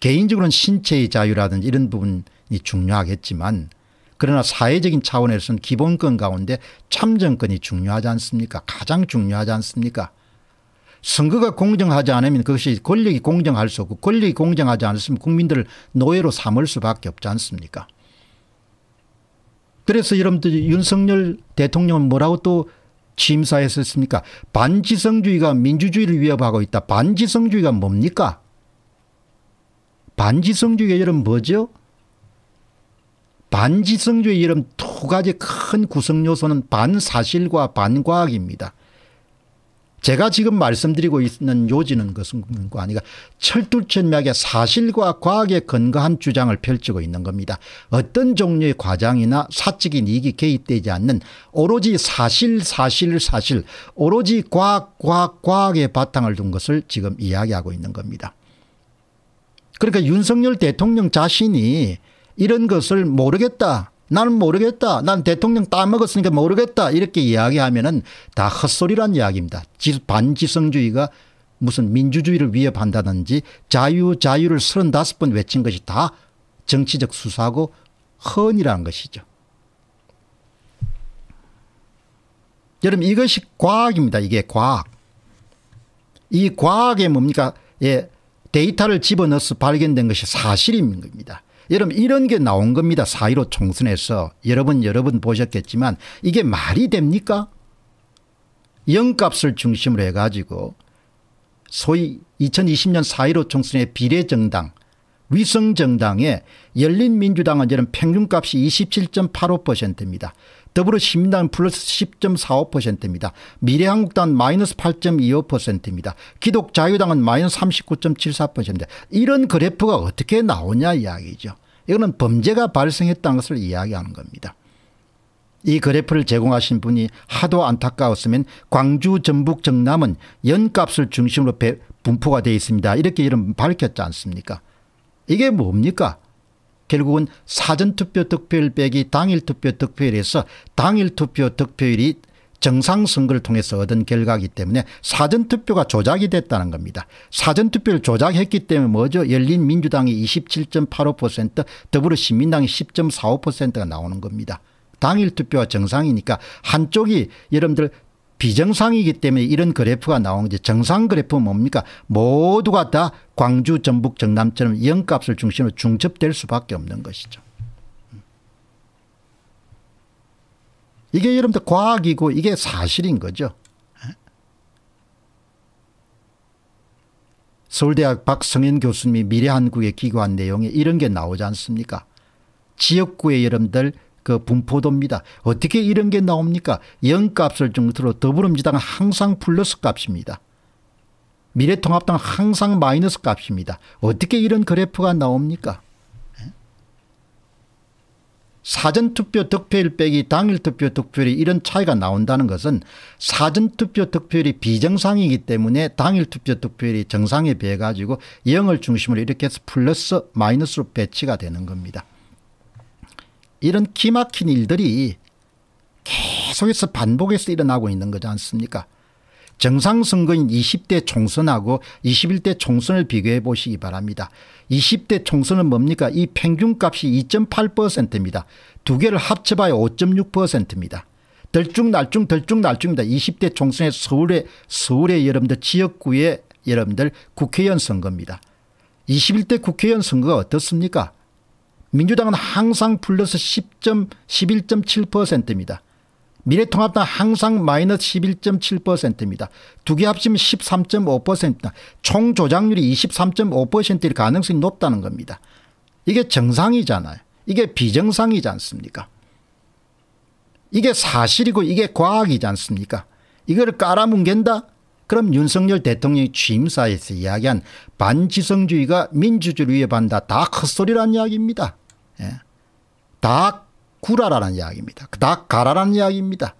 개인적으로는 신체의 자유라든지 이런 부분이 중요하겠지만 그러나 사회적인 차원에서는 기본권 가운데 참정권이 중요하지 않습니까 가장 중요하지 않습니까 선거가 공정하지 않으면 그것이 권력이 공정할 수 없고 권력이 공정하지 않으면 국민들을 노예로 삼을 수밖에 없지 않습니까 그래서 여러분들 윤석열 대통령은 뭐라고 또 취임사에서 습니까 반지성주의가 민주주의를 위협하고 있다 반지성주의가 뭡니까 반지성주의 예절은 뭐죠? 반지성주의 예절 두 가지 큰 구성요소는 반사실과 반과학입니다. 제가 지금 말씀드리고 있는 요지는 것은 아니라 철두철미하게 사실과 과학에 근거한 주장을 펼치고 있는 겁니다. 어떤 종류의 과장이나 사적인 이익이 개입되지 않는 오로지 사실 사실 사실 오로지 과학 과학 과학의 바탕을 둔 것을 지금 이야기하고 있는 겁니다. 그러니까 윤석열 대통령 자신이 이런 것을 모르겠다. 나는 모르겠다. 난 대통령 따먹었으니까 모르겠다. 이렇게 이야기하면은 다 헛소리란 이야기입니다. 반지성주의가 무슨 민주주의를 위협한다든지 자유 자유를 35번 외친 것이 다 정치적 수사고 헌이라는 것이죠. 여러분 이것이 과학입니다. 이게 과학. 이과학의 뭡니까? 예, 데이터를 집어넣어서 발견된 것이 사실인 겁니다. 여러분 이런 게 나온 겁니다. 4.15 총선에서 여러분 여러분 보셨겠지만 이게 말이 됩니까? 영값을 중심으로 해가지고 소위 2020년 4.15 총선의 비례정당 위성정당의 열린민주당은 이런 평균값이 27.85%입니다. 더불어시민당 플러스 10.45%입니다. 미래한국당 마이너스 8.25%입니다. 기독자유당은 마이너스 3 9 7 4입니다 이런 그래프가 어떻게 나오냐 이야기죠. 이거는 범죄가 발생했다는 것을 이야기하는 겁니다. 이 그래프를 제공하신 분이 하도 안타까웠으면 광주 전북 정남은 연값을 중심으로 배, 분포가 되어 있습니다. 이렇게 이름 밝혔지 않습니까 이게 뭡니까 결국은 사전투표 득표율 빼기 당일투표 득표율에서 당일투표 득표율이 정상선거를 통해서 얻은 결과이기 때문에 사전투표가 조작이 됐다는 겁니다. 사전투표를 조작했기 때문에 뭐죠? 열린민주당이 27.85% 더불어시민당이 10.45%가 나오는 겁니다. 당일투표가 정상이니까 한쪽이 여러분들 비정상이기 때문에 이런 그래프가 나온 거지 정상 그래프는 뭡니까 모두가 다 광주 전북 정남처럼 영값을 중심으로 중첩될 수밖에 없는 것이죠. 이게 여러분들 과학이고 이게 사실인 거죠. 서울대학 박성현 교수님이 미래한국에 기고한 내용에 이런 게 나오지 않습니까 지역구에 여러분들 그 분포도입니다. 어떻게 이런 게 나옵니까? 0값을 중으로 더불어민주당은 항상 플러스 값입니다. 미래통합당은 항상 마이너스 값입니다. 어떻게 이런 그래프가 나옵니까? 사전투표 득표율 빼기 당일투표 득표율이 이런 차이가 나온다는 것은 사전투표 득표율이 비정상이기 때문에 당일투표 득표율이 정상에 비해 가지고 0을 중심으로 이렇게 해서 플러스 마이너스로 배치가 되는 겁니다. 이런 기막힌 일들이 계속해서 반복해서 일어나고 있는 거지 않습니까 정상선거인 20대 총선하고 21대 총선을 비교해 보시기 바랍니다. 20대 총선은 뭡니까 이 평균값이 2.8%입니다. 두 개를 합쳐봐야 5.6%입니다. 덜쭉날쭉 덜쭉날쭉입니다. 20대 총선의 서울의 서울의 여러분들 지역구의 여러분들 국회의원 선거입니다. 21대 국회의원 선거가 어떻습니까 민주당은 항상 플러스 1 0 11.7%입니다. 미래통합당 항상 마이너스 11.7%입니다. 두 개 합치면 1 3 5다총 조작률이 23.5%일 가능성이 높다는 겁니다. 이게 정상이잖아요. 이게 비정상이지 않습니까? 이게 사실이고 이게 과학이지 않습니까? 이걸 깔아뭉갠다? 그럼 윤석열 대통령이 취임사에서 이야기한 반지성주의가 민주주의를 위협한다. 다헛소리라는 이야기입니다. 예. 다 구라라는 이야기입니다. 다 가라라는 이야기입니다.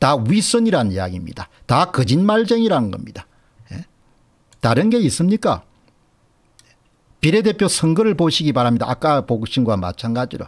다 윗선이라는 이야기입니다. 다 거짓말쟁이라는 겁니다. 예. 다른 게 있습니까? 비례대표 선거를 보시기 바랍니다. 아까 보신 것과 마찬가지로.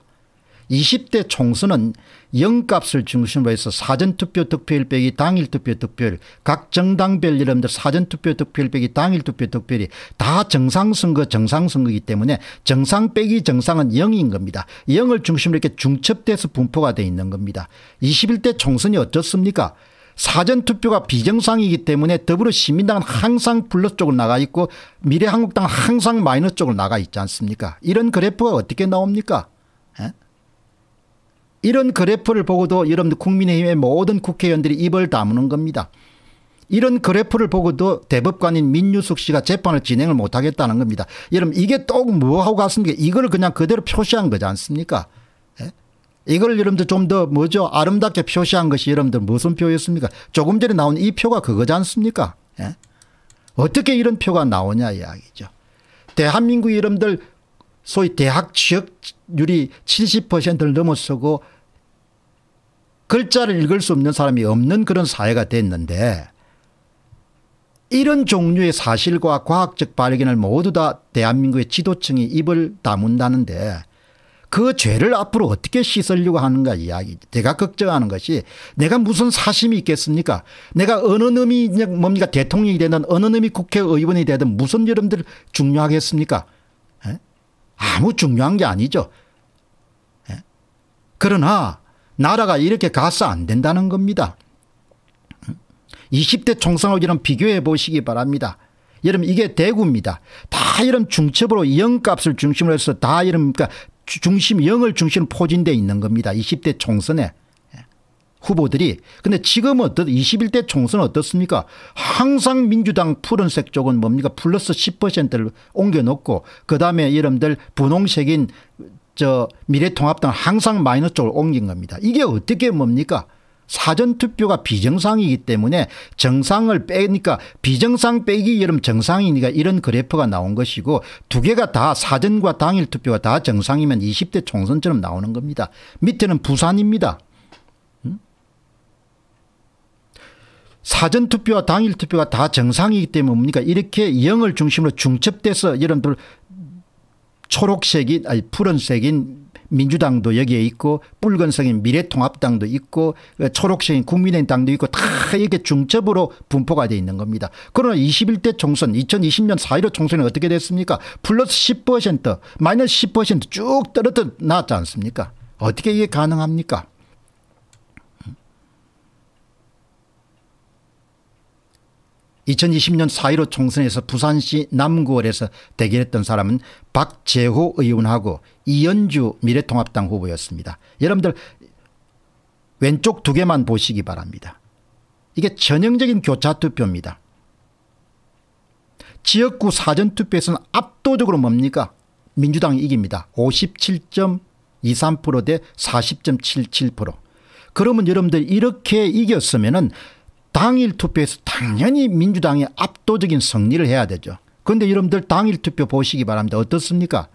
20대 총선은 영값을 중심으로 해서 사전투표 득표율 빼기 당일 투표 득표율 각 정당별 여러분들 사전투표 득표율 빼기 당일 투표 득표율이 다 정상선거 정상선거이기 때문에 정상 빼기 정상은 0인 겁니다. 0을 중심으로 이렇게 중첩돼서 분포가 돼 있는 겁니다. 21대 총선이 어떻습니까 사전투표가 비정상이기 때문에 더불어 시민당은 항상 플러스 쪽으로 나가 있고 미래한국당은 항상 마이너스 쪽으로 나가 있지 않습니까 이런 그래프가 어떻게 나옵니까 이런 그래프를 보고도 여러분들 국민의힘의 모든 국회의원들이 입을 다무는 겁니다. 이런 그래프를 보고도 대법관인 민유숙 씨가 재판을 진행을 못하겠다는 겁니다. 여러분 이게 또 뭐하고 갔습니까? 이걸 그냥 그대로 표시한 거지 않습니까? 예? 이걸 여러분들 좀 더 뭐죠? 아름답게 표시한 것이 여러분들 무슨 표였습니까? 조금 전에 나온 이 표가 그거지 않습니까? 예? 어떻게 이런 표가 나오냐 이야기죠. 대한민국 여러분들 소위 대학 취업률이 70%를 넘어서고 글자를 읽을 수 없는 사람이 없는 그런 사회가 됐는데 이런 종류의 사실과 과학적 발견을 모두 다 대한민국의 지도층이 입을 다문다는데 그 죄를 앞으로 어떻게 씻으려고 하는가 이야기. 내가 걱정하는 것이 내가 무슨 사심이 있겠습니까? 내가 어느 놈이 뭡니까 대통령이 되든 어느 놈이 국회의원이 되든 무슨 여러분들 중요하겠습니까? 에? 아무 중요한 게 아니죠. 에? 그러나 나라가 이렇게 가서 안 된다는 겁니다. 20대 총선하고 비교해 보시기 바랍니다. 여러분 이게 대구입니다. 다 이런 중첩으로 영값을 중심으로 해서 다 이런 그러니까 중심 영을 중심으로 포진되어 있는 겁니다. 20대 총선에 예. 후보들이. 근데 지금 어떻 21대 총선 어떻습니까? 항상 민주당 푸른색 쪽은 뭡니까? 플러스 10%를 옮겨놓고 그다음에 여러분들 분홍색인 저 미래통합당 항상 마이너스 쪽을 옮긴 겁니다. 이게 어떻게 뭡니까? 사전투표가 비정상이기 때문에 정상을 빼니까 비정상 빼기 여름 정상이니까 이런 그래프가 나온 것이고 두 개가 다 사전과 당일 투표가 다 정상이면 20대 총선처럼 나오는 겁니다. 밑에는 부산입니다. 사전투표와 당일투표가 다 정상이기 때문에 뭡니까 이렇게 0을 중심으로 중첩돼서 여러분들 초록색인 아니 푸른색인 민주당도 여기에 있고 붉은색인 미래통합당도 있고 초록색인 국민의당도 있고 다 이렇게 중첩으로 분포가 되어 있는 겁니다. 그러나 21대 총선 2020년 4.15 총선이 어떻게 됐습니까? 플러스 10% 마이너스 10%쭉 떨어져 나왔지 않습니까? 어떻게 이게 가능합니까? 2020년 4.15 총선에서 부산시 남구월에서 대결했던 사람은 박재호 의원하고 이연주 미래통합당 후보였습니다. 여러분들 왼쪽 두 개만 보시기 바랍니다. 이게 전형적인 교차투표입니다. 지역구 사전투표에서는 압도적으로 뭡니까? 민주당이 이깁니다. 57.23%대 40.77%. 그러면 여러분들 이렇게 이겼으면 은 당일 투표에서 당연히 민주당이 압도적인 승리를 해야 되죠. 그런데 여러분들 당일 투표 보시기 바랍니다. 어떻습니까?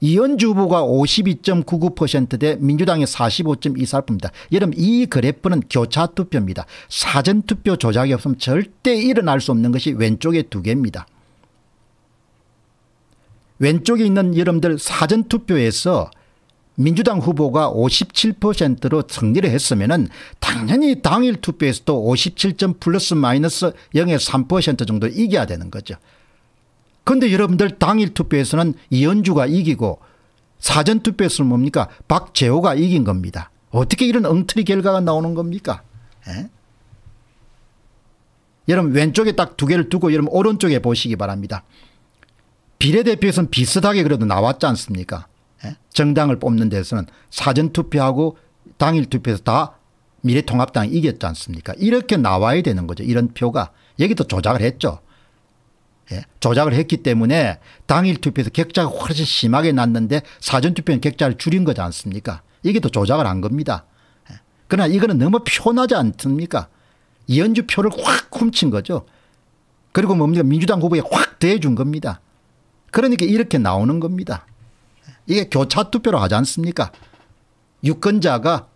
이현주 후보가 52.99%대 민주당의 45.24%입니다. 여러분 이 그래프는 교차 투표입니다. 사전 투표 조작이 없으면 절대 일어날 수 없는 것이 왼쪽에 두 개입니다. 왼쪽에 있는 여러분들 사전 투표에서 민주당 후보가 57%로 승리를 했으면 당연히 당일 투표에서도 57점 플러스 마이너스 0에 3% 정도 이겨야 되는 거죠. 그런데 여러분들 당일 투표에서는 이현주가 이기고 사전 투표에서는 뭡니까 박재호가 이긴 겁니다. 어떻게 이런 엉터리 결과가 나오는 겁니까 에? 예? 여러분 왼쪽에 딱 두 개를 두고 여러분 오른쪽에 보시기 바랍니다. 비례대표에서는 비슷하게 그래도 나왔지 않습니까 예? 정당을 뽑는 데서는 사전투표하고 당일투표에서 다 미래통합당이 이겼지 않습니까 이렇게 나와야 되는 거죠 이런 표가 여기도 조작을 했죠 예. 조작을 했기 때문에 당일 투표에서 격차가 훨씬 심하게 났는데 사전투표는 격차를 줄인 거지 않습니까 이게 더 조작을 한 겁니다 예. 그러나 이거는 너무 편하지 않습니까 이현주 표를 확 훔친 거죠 그리고 뭡니까 민주당 후보에 확 대준 겁니다 그러니까 이렇게 나오는 겁니다 이게 교차투표로 하지 않습니까 유권자가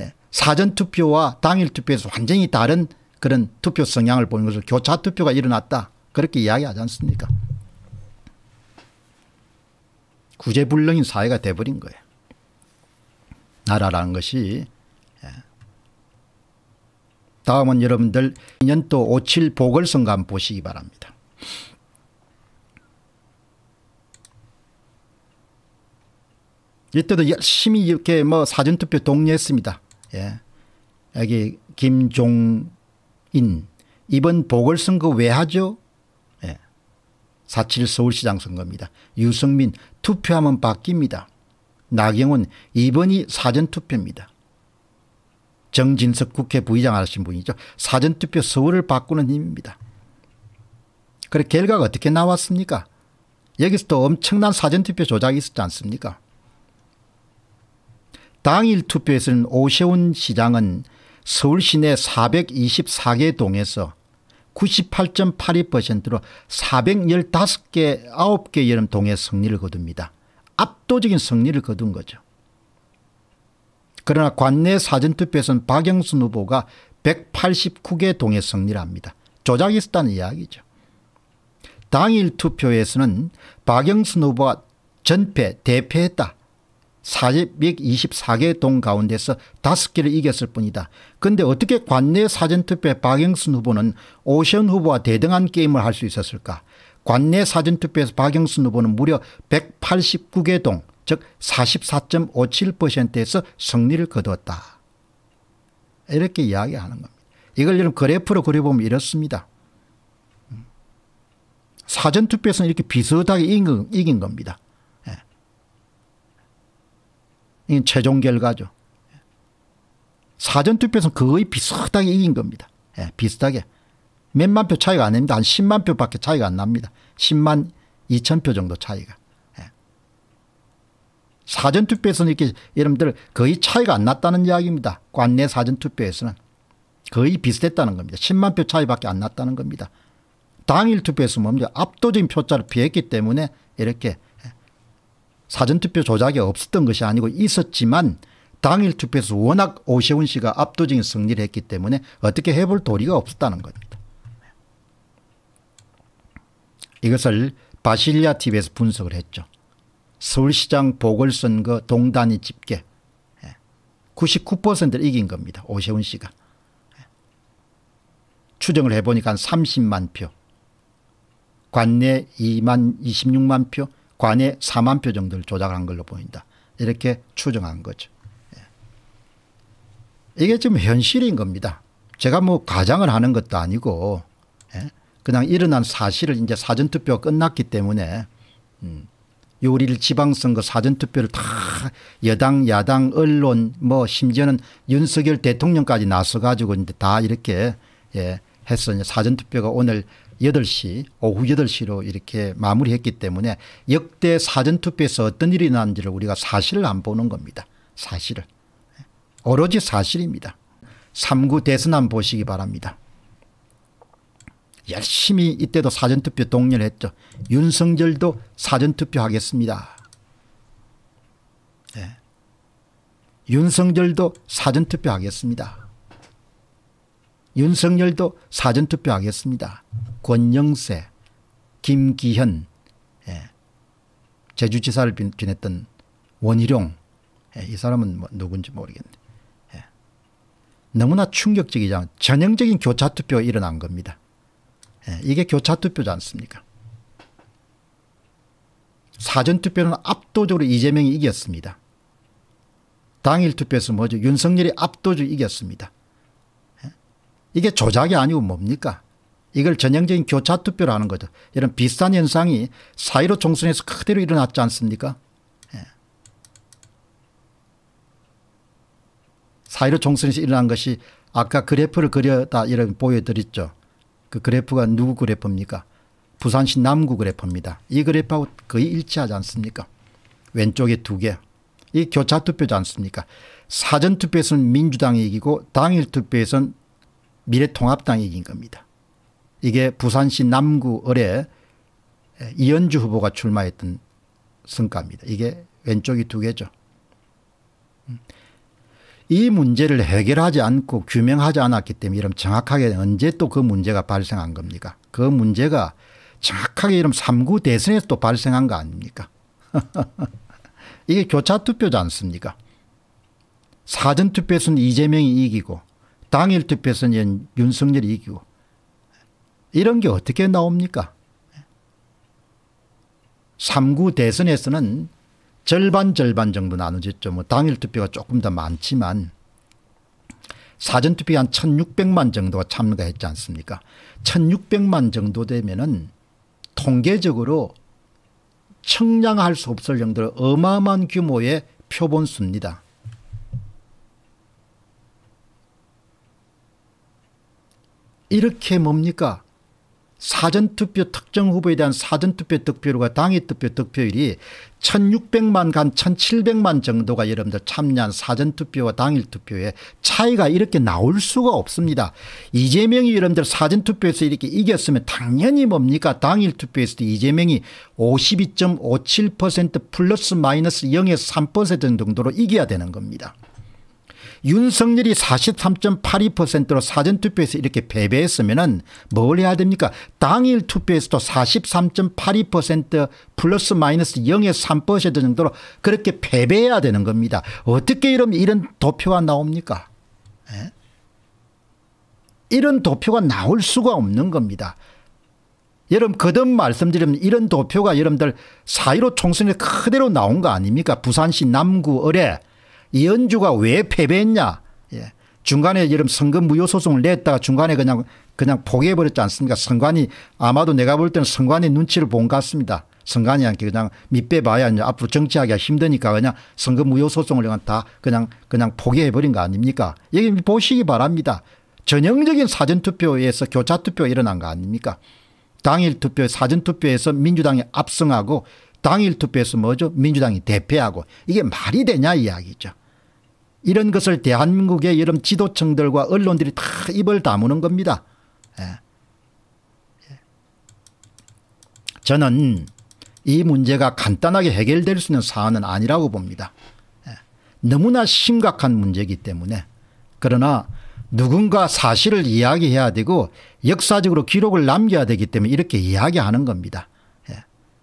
예, 사전투표와 당일투표에서 완전히 다른 그런 투표 성향을 보인 것을 교차투표가 일어났다 그렇게 이야기하지 않습니까 구제불능인 사회가 돼버린 거예요 나라라는 것이 예. 다음은 여러분들 2년도 57 보궐선거 한번 보시기 바랍니다. 이때도 열심히 이렇게 뭐 사전투표 동의했습니다. 예. 여기 김종인 이번 보궐선거 왜 하죠? 예. 4.7 서울시장 선거입니다. 유승민 투표하면 바뀝니다. 나경원 이번이 사전투표입니다. 정진석 국회 부의장 하신 분이죠. 사전투표 서울을 바꾸는 힘입니다. 그래 결과가 어떻게 나왔습니까? 여기서 또 엄청난 사전투표 조작이 있었지 않습니까? 당일 투표에서는 오세훈 시장은 서울 시내 424개 동에서 98.82%로 415개 9개 여름 동에 승리를 거둡니다. 압도적인 승리를 거둔 거죠. 그러나 관내 사전투표에서는 박영순 후보가 189개 동에 승리를 합니다. 조작이 있었다는 이야기죠. 당일 투표에서는 박영순 후보가 전패 대패했다. 424개 동 가운데서 5개를 이겼을 뿐이다. 근데 어떻게 관내 사전투표에 박영순 후보는 오션 후보와 대등한 게임을 할 수 있었을까? 관내 사전투표에서 박영순 후보는 무려 189개 동, 즉 44.57%에서 승리를 거두었다. 이렇게 이야기하는 겁니다. 이걸 여러분 그래프로 그려보면 이렇습니다. 음. 사전투표에서는 이렇게 비슷하게 이긴 겁니다. 이 최종 결과죠. 사전투표에서 는 거의 비슷하게 이긴 겁니다. 예, 비슷하게. 몇 만 표 차이가 아닙니다한 10만 표밖에 차이가 안 납니다. 10만 2천 표 정도 차이가. 예. 사전투표에서는 이렇게 여러분들 거의 차이가 안 났다는 이야기입니다. 관내 사전투표에서는. 거의 비슷했다는 겁니다. 10만 표 차이밖에 안 났다는 겁니다. 당일 투표에서 뭡니까? 압도적인 표자를 피했기 때문에 이렇게 사전투표 조작이 없었던 것이 아니고 있었지만 당일 투표에서 워낙 오세훈 씨가 압도적인 승리를 했기 때문에 어떻게 해볼 도리가 없었다는 겁니다. 이것을 바실리아 TV에서 분석을 했죠. 서울시장 보궐선거 동단위 집계 99%를 예. 이긴 겁니다. 오세훈 씨가. 예. 추정을 해보니까 한 30만 표 관내 2만 26만 표 관에 4만 표 정도를 조작한 걸로 보인다. 이렇게 추정한 거죠. 예. 이게 지금 현실인 겁니다. 제가 뭐 가장을 하는 것도 아니고 예. 그냥 일어난 사실을 이제 사전투표가 끝났기 때문에 6월 음, 1일 지방선거 사전투표를 다 여당 야당 언론 뭐 심지어는 윤석열 대통령까지 나서 가지고 이제 다 이렇게 예, 했어 사전투표가 오늘 8시 오후 8시로 이렇게 마무리했기 때문에 역대 사전투표에서 어떤 일이 난지를 우리가 사실을 안 보는 겁니다. 사실을. 오로지 사실입니다. 3구 대선안 보시기 바랍니다. 열심히 이때도 사전투표 동료를 했죠. 윤석열도 사전투표 하겠습니다. 네. 윤석열도 사전투표 하겠습니다. 윤석열도 사전투표하겠습니다. 권영세, 김기현, 예. 제주지사를 지냈던 원희룡 예. 이 사람은 뭐 누군지 모르겠네. 예. 너무나 충격적이자 전형적인 교차투표 일어난 겁니다. 예, 이게 교차투표지 않습니까? 사전투표는 압도적으로 이재명이 이겼습니다. 당일 투표에서 뭐죠? 윤석열이 압도적으로 이겼습니다. 이게 조작이 아니고 뭡니까? 이걸 전형적인 교차 투표로 하는 거죠. 이런 비슷한 현상이 사이로 총선에서 그대로 일어났지 않습니까? 예. 사이로 총선에서 일어난 것이 아까 그래프를 그려다 이런 보여드렸죠. 그 그래프가 누구 그래프입니까? 부산시 남구 그래프입니다. 이 그래프하고 거의 일치하지 않습니까? 왼쪽에 두 개. 이 교차투표지 않습니까? 사전투표에서는 민주당이 이기고 당일투표에서는 미래통합당이 이긴 겁니다. 이게 부산시 남구 을에 이현주 후보가 출마했던 성과입니다. 이게 왼쪽이 두 개죠. 이 문제를 해결하지 않고 규명하지 않았기 때문에 이런 정확하게 언제 또 그 문제가 발생한 겁니까? 그 문제가 정확하게 이런 3구 대선에서 또 발생한 거 아닙니까? 이게 교차투표지 않습니까? 사전투표에서는 이재명이 이기고 당일 투표에서는 윤석열이 이기고 이런 게 어떻게 나옵니까? 3구 대선에서는 절반 절반 정도 나눠졌죠. 뭐 당일 투표가 조금 더 많지만 사전 투표에 한 1600만 정도가 참가했지 않습니까? 1600만 정도 되면은 통계적으로 청량할 수 없을 정도로 어마어마한 규모의 표본수입니다. 이렇게 뭡니까? 사전투표 특정 후보에 대한 사전투표 득표율과 당의 투표 득표율이 1600만 간 1700만 정도가 여러분들 참여한 사전투표와 당일투표에 차이가 이렇게 나올 수가 없습니다. 이재명이 여러분들 사전투표에서 이렇게 이겼으면 당연히 뭡니까 당일투표에서도 이재명이 52.57% 플러스 마이너스 0에서 3% 정도로 이겨야 되는 겁니다. 윤석열이 43.82%로 사전투표에서 이렇게 패배했으면 은뭘 해야 됩니까 당일 투표에서도 43.82% 플러스 마이너스 0 3% 정도로 그렇게 패배해야 되는 겁니다. 어떻게 이러면 이런 도표가 나옵니까 에? 예? 이런 도표가 나올 수가 없는 겁니다. 여러분 거듭 말씀드리면 이런 도표가 여러분들 사1로 총선에 그대로 나온 거 아닙니까 부산시 남구 을에 이현주가 왜 패배했냐. 예. 중간에 이런 선거 무효 소송을 냈다가 중간에 그냥 그냥 포기해버렸지 않습니까? 선관이 아마도 내가 볼 때는 선관이 눈치를 본 것 같습니다. 선관이한테 그냥 밑배 봐야 이제 앞으로 정치하기가 힘드니까 그냥 선거 무효 소송을 그냥 다 그냥 그냥 포기해버린 거 아닙니까? 여기 보시기 바랍니다. 전형적인 사전투표에서 교차투표 일어난 거 아닙니까? 당일 투표 사전투표에서 민주당이 압승하고 당일 투표에서 뭐죠? 민주당이 대패하고 이게 말이 되냐 이야기죠. 이런 것을 대한민국의 이런 지도층들과 언론들이 다 입을 다무는 겁니다. 예. 예. 저는 이 문제가 간단하게 해결될 수 있는 사안은 아니라고 봅니다. 예. 너무나 심각한 문제이기 때문에 그러나 누군가 사실을 이야기해야 되고 역사적으로 기록을 남겨야 되기 때문에 이렇게 이야기하는 겁니다.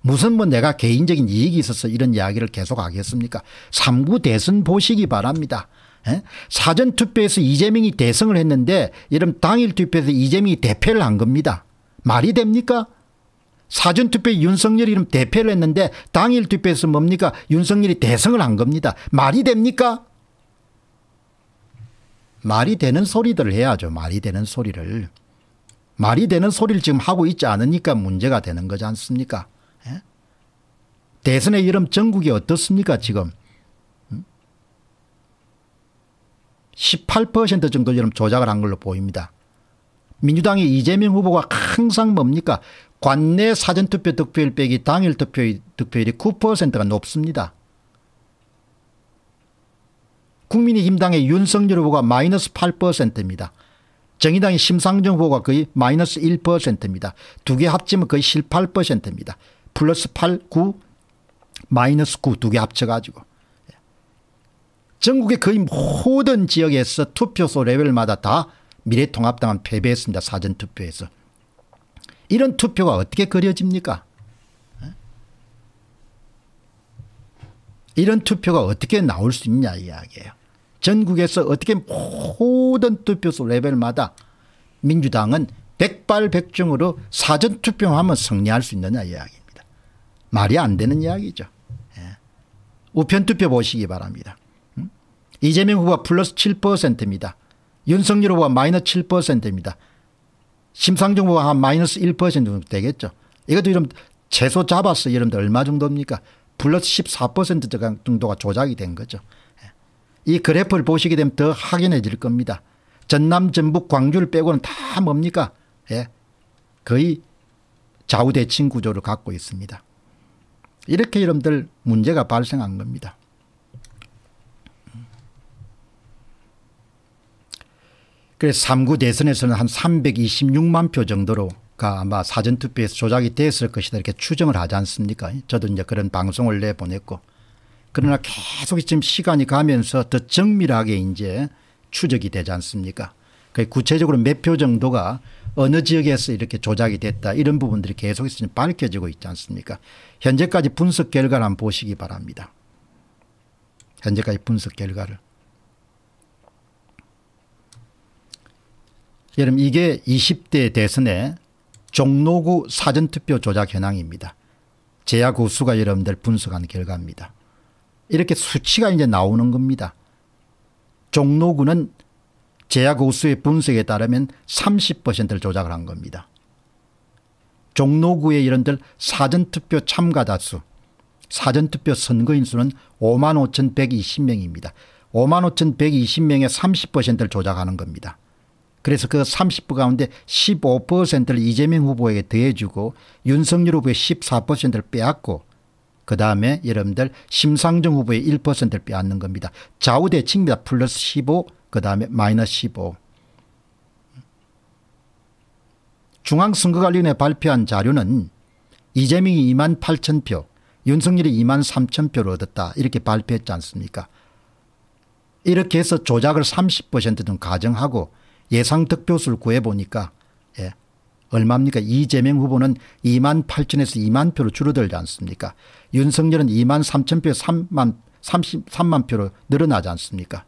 무슨 뭐 내가 개인적인 이익이 있어서 이런 이야기를 계속 하겠습니까 3구 대선 보시기 바랍니다. 에? 예? 사전투표에서 이재명이 대승을 했는데 이름 당일투표에서 이재명이 대패를 한 겁니다. 말이 됩니까? 사전투표 에 윤석열 이름 대패를 했는데 당일투표에서 뭡니까? 윤석열이 대승을 한 겁니다. 말이 됩니까? 말이 되는 소리들을 해야죠. 말이 되는 소리를. 말이 되는 소리를 지금 하고 있지 않으니까 문제가 되는 거지 않습니까? 대선의 여름 전국이 어떻습니까 지금 18% 음? 정도 여름 조작을 한 걸로 보입니다. 민주당의 이재명 후보가 항상 뭡니까 관내 사전투표 득표율 빼기 당일 투표율, 득표율이 9%가 높습니다. 국민의힘당의 윤석열 후보가 마이너스 8%입니다. 정의당의 심상정 후보가 거의 마이너스 1%입니다. 두 개 합치면 거의 18%입니다. 플러스 8, 9, 마이너스 9 두 개 합쳐가지고 전국의 거의 모든 지역에서 투표소 레벨마다 다 미래통합당은 패배했습니다. 사전투표에서. 이런 투표가 어떻게 그려집니까? 이런 투표가 어떻게 나올 수 있냐 이야기예요. 전국에서 어떻게 모든 투표소 레벨마다 민주당은 백발백중으로 사전투표하면 승리할 수 있느냐 이야기입니다. 말이 안 되는 이야기죠. 우편 투표 보시기 바랍니다. 음? 이재명 후보 플러스 7%입니다. 윤석열 후보 마이너스 7%입니다. 심상정 후보한 마이너스 1% 정도 되겠죠. 이것도 이런 최소 잡았어 여러분들 얼마 정도입니까? 플러스 14% 정도가 조작이 된 거죠. 예. 이 그래프를 보시게 되면 더 확연해질 겁니다. 전남, 전북, 광주를 빼고는 다 뭡니까? 예. 거의 좌우대칭 구조를 갖고 있습니다. 이렇게 여러분들 문제가 발생한 겁니다. 그래서 3구 대선에서는 한 326만 표 정도로가 아마 사전투표에서 조작이 됐을 것이다 이렇게 추정을 하지 않습니까 저도 이제 그런 방송을 내보냈고 그러나 음. 계속 지금 시간이 가면서 더 정밀하게 이제 추적이 되지 않습니까 그 구체적으로 몇 표 정도가 어느 지역에서 이렇게 조작이 됐다 이런 부분들이 계속해서 밝혀지고 있지 않습니까 현재까지 분석 결과를 한번 보시기 바랍니다. 현재까지 분석 결과를. 여러분 이게 20대 대선의 종로구 사전투표 조작 현황입니다. 제약 수가 여러분들 분석한 결과입니다. 이렇게 수치가 이제 나오는 겁니다. 종로구는 제약우수의 분석에 따르면 30%를 조작을 한 겁니다. 종로구의 이런들 사전투표 참가자수 사전투표 선거인 수는 5만 5,120명입니다. 5만 5,120명의 30%를 조작하는 겁니다. 그래서 그 30% 가운데 15%를 이재명 후보에게 더해주고 윤석열 후보의 14%를 빼앗고 그 다음에 여러분들 심상정 후보의 1%를 빼앗는 겁니다. 좌우대칭입니다. 플러스 15그 다음에 마이너스 15. 중앙선거관리원회 발표한 자료는 이재명이 2만 8천 표, 윤석열이 2만 3천 표를 얻었다 이렇게 발표했지 않습니까? 이렇게 해서 조작을 30%좀 가정하고 예상 득표수를 구해보니까 예. 얼마입니까? 이재명 후보는 2만 8천에서 2만 표로 줄어들지 않습니까? 윤석열은 2만 3천 표에서 3만, 33만 표로 늘어나지 않습니까?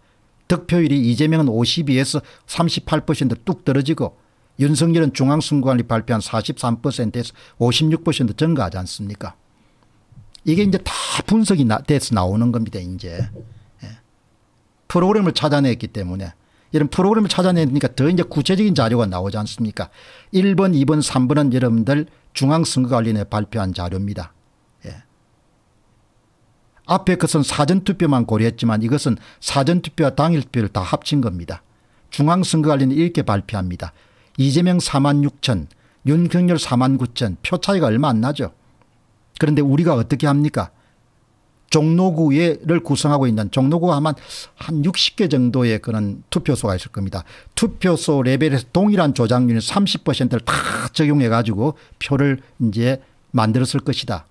득표율이 이재명은 52에서 38%뚝 떨어지고 윤석열은 중앙선관위 발표한 43%에서 56% 증가하지 않습니까 이게 이제 다 분석이 나, 돼서 나오는 겁니다 이제 예. 프로그램을 찾아냈기 때문에 이런 프로그램을 찾아내니까 더 이제 구체적인 자료가 나오지 않습니까 1번 2번 3번은 여러분들 중앙선거관리에 발표한 자료입니다 앞에 것은 사전투표만 고려했지만 이것은 사전투표와 당일투표를 다 합친 겁니다. 중앙선거관리는 이렇게 발표합니다. 이재명 4만 6천, 윤경열 4만 9천 표 차이가 얼마 안 나죠. 그런데 우리가 어떻게 합니까? 종로구를 구성하고 있는 종로구가 아마 한 60개 정도의 그런 투표소가 있을 겁니다. 투표소 레벨에서 동일한 조작률 30%를 다 적용해 가지고 표를 이제 만들었을 것이다.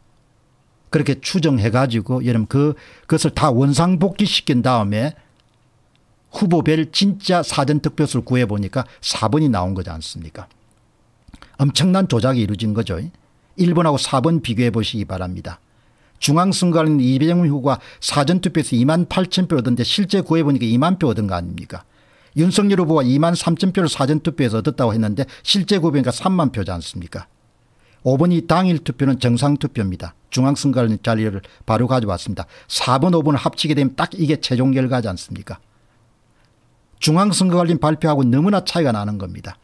그렇게 추정해 가지고 여러분 그 그것을 다 원상복귀시킨 다음에 후보별 진짜 사전투표수를 구해보니까 4번이 나온 거지 않습니까 엄청난 조작이 이루어진 거죠 1번하고 4번 비교해 보시기 바랍니다 중앙선거는 이재명 후보가 사전투표에서 2만 8천 표를 얻었는데 실제 구해보니까 2만 표 얻은 거 아닙니까 윤석열 후보가 2만 3천 표를 사전투표에서 얻었다고 했는데 실제 구해보니까 3만 표지 않습니까 5번이 당일 투표는 정상 투표입니다. 중앙선관위 자리를 바로 가져왔습니다. 4번 5번을 합치게 되면 딱 이게 최종 결과지 않습니까 중앙선거관리 발표하고 너무나 차이가 나는 겁니다.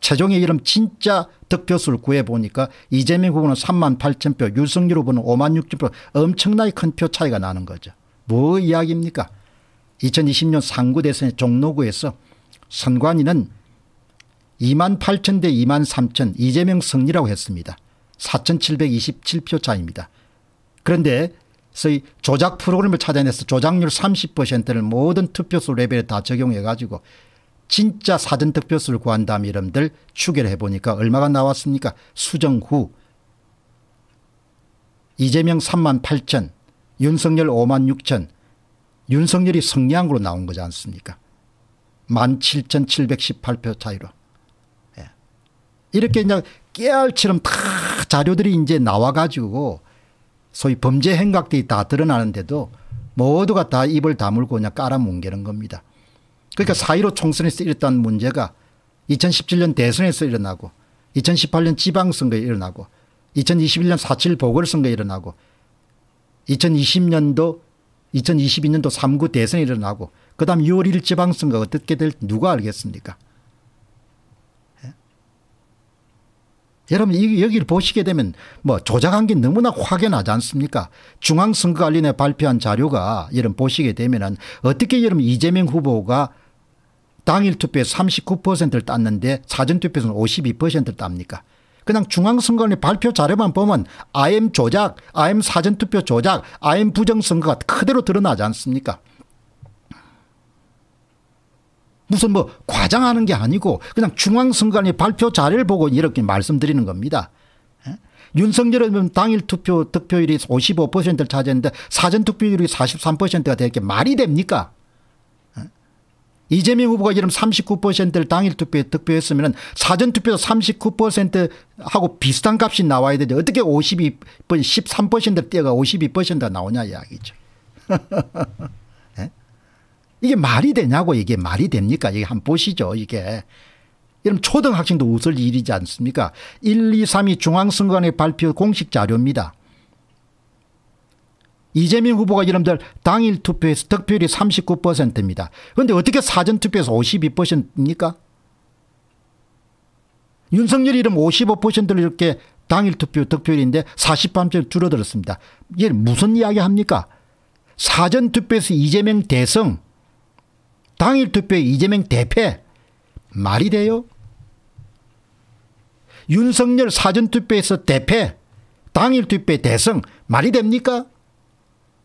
최종의 이름 진짜 득표수를 구해보니까 이재명 후보는 3만 8천 표 유승열 후보는 5만 6천 표 엄청나게 큰 표 차이가 나는 거죠. 뭐 이야기입니까 2020년 상구 대선 의 종로구에서 선관위는 2만 8천 대 2만 3천 이재명 승리라고 했습니다. 4,727표 차입니다. 그런데 소위 조작 프로그램을 찾아내서 조작률 30%를 모든 투표수 레벨에 다 적용해 가지고 진짜 사전 득표수를 구한 다음 이름들 추계를 해보니까 얼마가 나왔습니까? 수정 후 이재명 3만 8천 윤석열 5만 6천 윤석열이 성리한 으로 나온 거지 않습니까? 17,718표 차이로 이렇게 이제 깨알처럼 다 자료들이 이제 나와가지고 소위 범죄 행각들이 다 드러나는데도 모두가 다 입을 다물고 그냥 깔아뭉개는 겁니다. 그러니까 4.15 총선에서 일어난 문제가 2017년 대선에서 일어나고 2018년 지방선거에 일어나고 2021년 4.7 보궐선거에 일어나고 2020년도 2022년도 3구 대선이 일어나고 그 다음 6월 1일 지방선거 어떻게 될 누가 알겠습니까 여러분 여기를 보시게 되면 뭐 조작한 게 너무나 확연하지 않습니까 중앙선거관리에 발표한 자료가 여러분 보시게 되면 은 어떻게 여러분 이재명 후보가 당일 투표에 39%를 땄는데 사전투표에서는 52%를 땁니까 그냥 중앙선거관리 발표 자료만 보면 IM 조작, IM 사전투표 조작, IM 부정선거가 그대로 드러나지 않습니까 무슨 뭐 과장하는 게 아니고 그냥 중앙선관위 발표 자료를 보고 이렇게 말씀드리는 겁니다. 예? 윤석열은 당일 투표 득표율이 55%를 차지했는데 사전 투표율이 43%가 되게 말이 됩니까? 예? 이재명 후보가 이름 39%를 당일 투표에 득표했으면 사전 투표도 39%하고 비슷한 값이 나와야 되는데 어떻게 52, 13%를 떼가 52%가 나오냐 이야기죠. 이게 말이 되냐고 이게 말이 됩니까? 이게 한번 보시죠. 이게. 여러분 초등학생도 웃을 일이지 않습니까? 1, 2, 3이 중앙선관위 발표 공식 자료입니다. 이재명 후보가 여러분들 당일 투표에서 득표율이 39%입니다. 그런데 어떻게 사전투표에서 52%입니까? 윤석열 이름 55%를 이렇게 당일 투표 득표율인데 40% 줄어들었습니다. 이게 무슨 이야기 합니까? 사전투표에서 이재명 대성 당일 투표에 이재명 대패 말이 돼요? 윤석열 사전투표에서 대패 당일 투표 대성 말이 됩니까?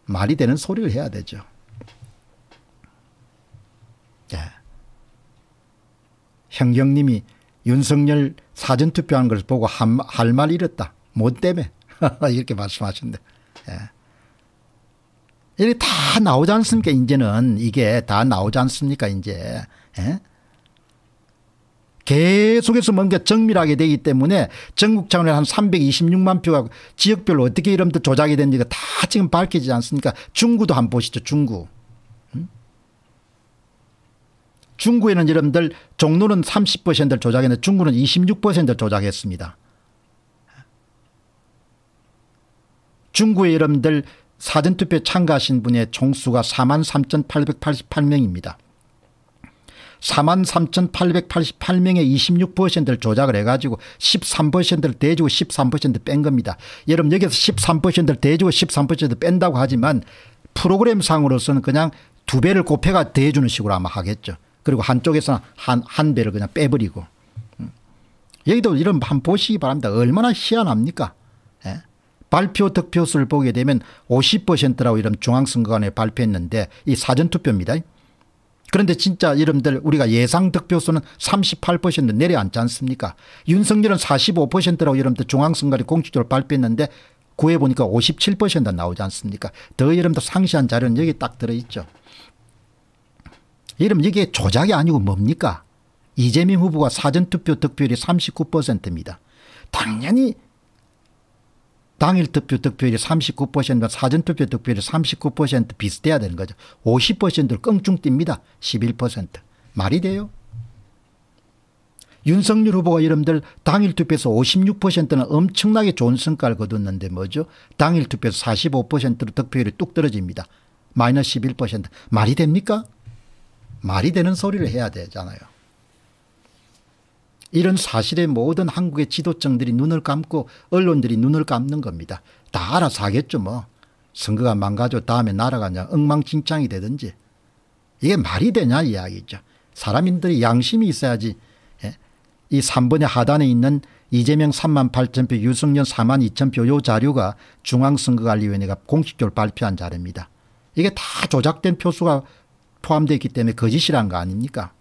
말이 되는 소리를 해야 되죠. 네. 형경님이 윤석열 사전투표한 것을 보고 할 말 잃었다. 뭐 때문에? 이렇게 말씀하신데. 네. 예. 이게 다 나오지 않습니까? 이제는 이게 다 나오지 않습니까? 이제 에? 예? 계속해서 뭔가 정밀하게 되기 때문에 전국 차원에 한 326만 표가 지역별로 어떻게 이름도 조작이 된지다 지금 밝혀지지 않습니까? 중구도 한번 보시죠. 중구. 음? 중구에는 여러분들 종로는 30%를 조작했는데 중구는 26%를 조작했습니다. 중구에 여러분들 사전투표에 참가하신 분의 총수가 43,888명입니다. 43,888명의 26%를 조작을 해가지고 13%를 대주고 13%뺀 겁니다. 여러분 여기서 13%를 대주고 13% 뺀다고 하지만 프로그램상으로서는 그냥 두 배를 곱해가 대주는 식으로 아마 하겠죠. 그리고 한쪽에서는 한, 한 배를 그냥 빼버리고. 음. 여기도 이런 한번 보시기 바랍니다. 얼마나 희한합니까? 발표 득표수를 보게 되면 50%라고 이름 중앙선거관에 발표했는데 이 사전투표입니다. 그런데 진짜 이름들 우리가 예상 득표수는 38% 내려앉지 않습니까? 윤석열은 45%라고 여러분들 중앙선관위 공식적으로 발표했는데 구해보니까 57%가 나오지 않습니까? 더 이름도 상시한 자료는 여기 딱 들어있죠. 이름 이게 조작이 아니고 뭡니까? 이재명 후보가 사전투표 득표율이 39%입니다. 당연히 당일 투표 득표율이 39% 사전 투표 득표율이 39% 비슷해야 되는 거죠. 50%를 껑충 뜁니다. 11% 말이 돼요? 윤석열 후보가 여러분들 당일 투표에서 56%는 엄청나게 좋은 성과를 거뒀는데 뭐죠? 당일 투표에서 45%로 득표율이 뚝 떨어집니다. 마이너스 11% 말이 됩니까? 말이 되는 소리를 해야 되잖아요. 이런 사실에 모든 한국의 지도층들이 눈을 감고 언론들이 눈을 감는 겁니다. 다 알아서 하겠죠 뭐. 선거가 망가져 다음에 날아가냐 엉망진창이 되든지 이게 말이 되냐 이야기죠. 사람들이 양심이 있어야지 예? 이 3번의 하단에 있는 이재명 3만 8천 표 유승연 4만 2천 표요 자료가 중앙선거관리위원회가 공식적으로 발표한 자료입니다. 이게 다 조작된 표수가 포함되어 있기 때문에 거짓이란 거 아닙니까?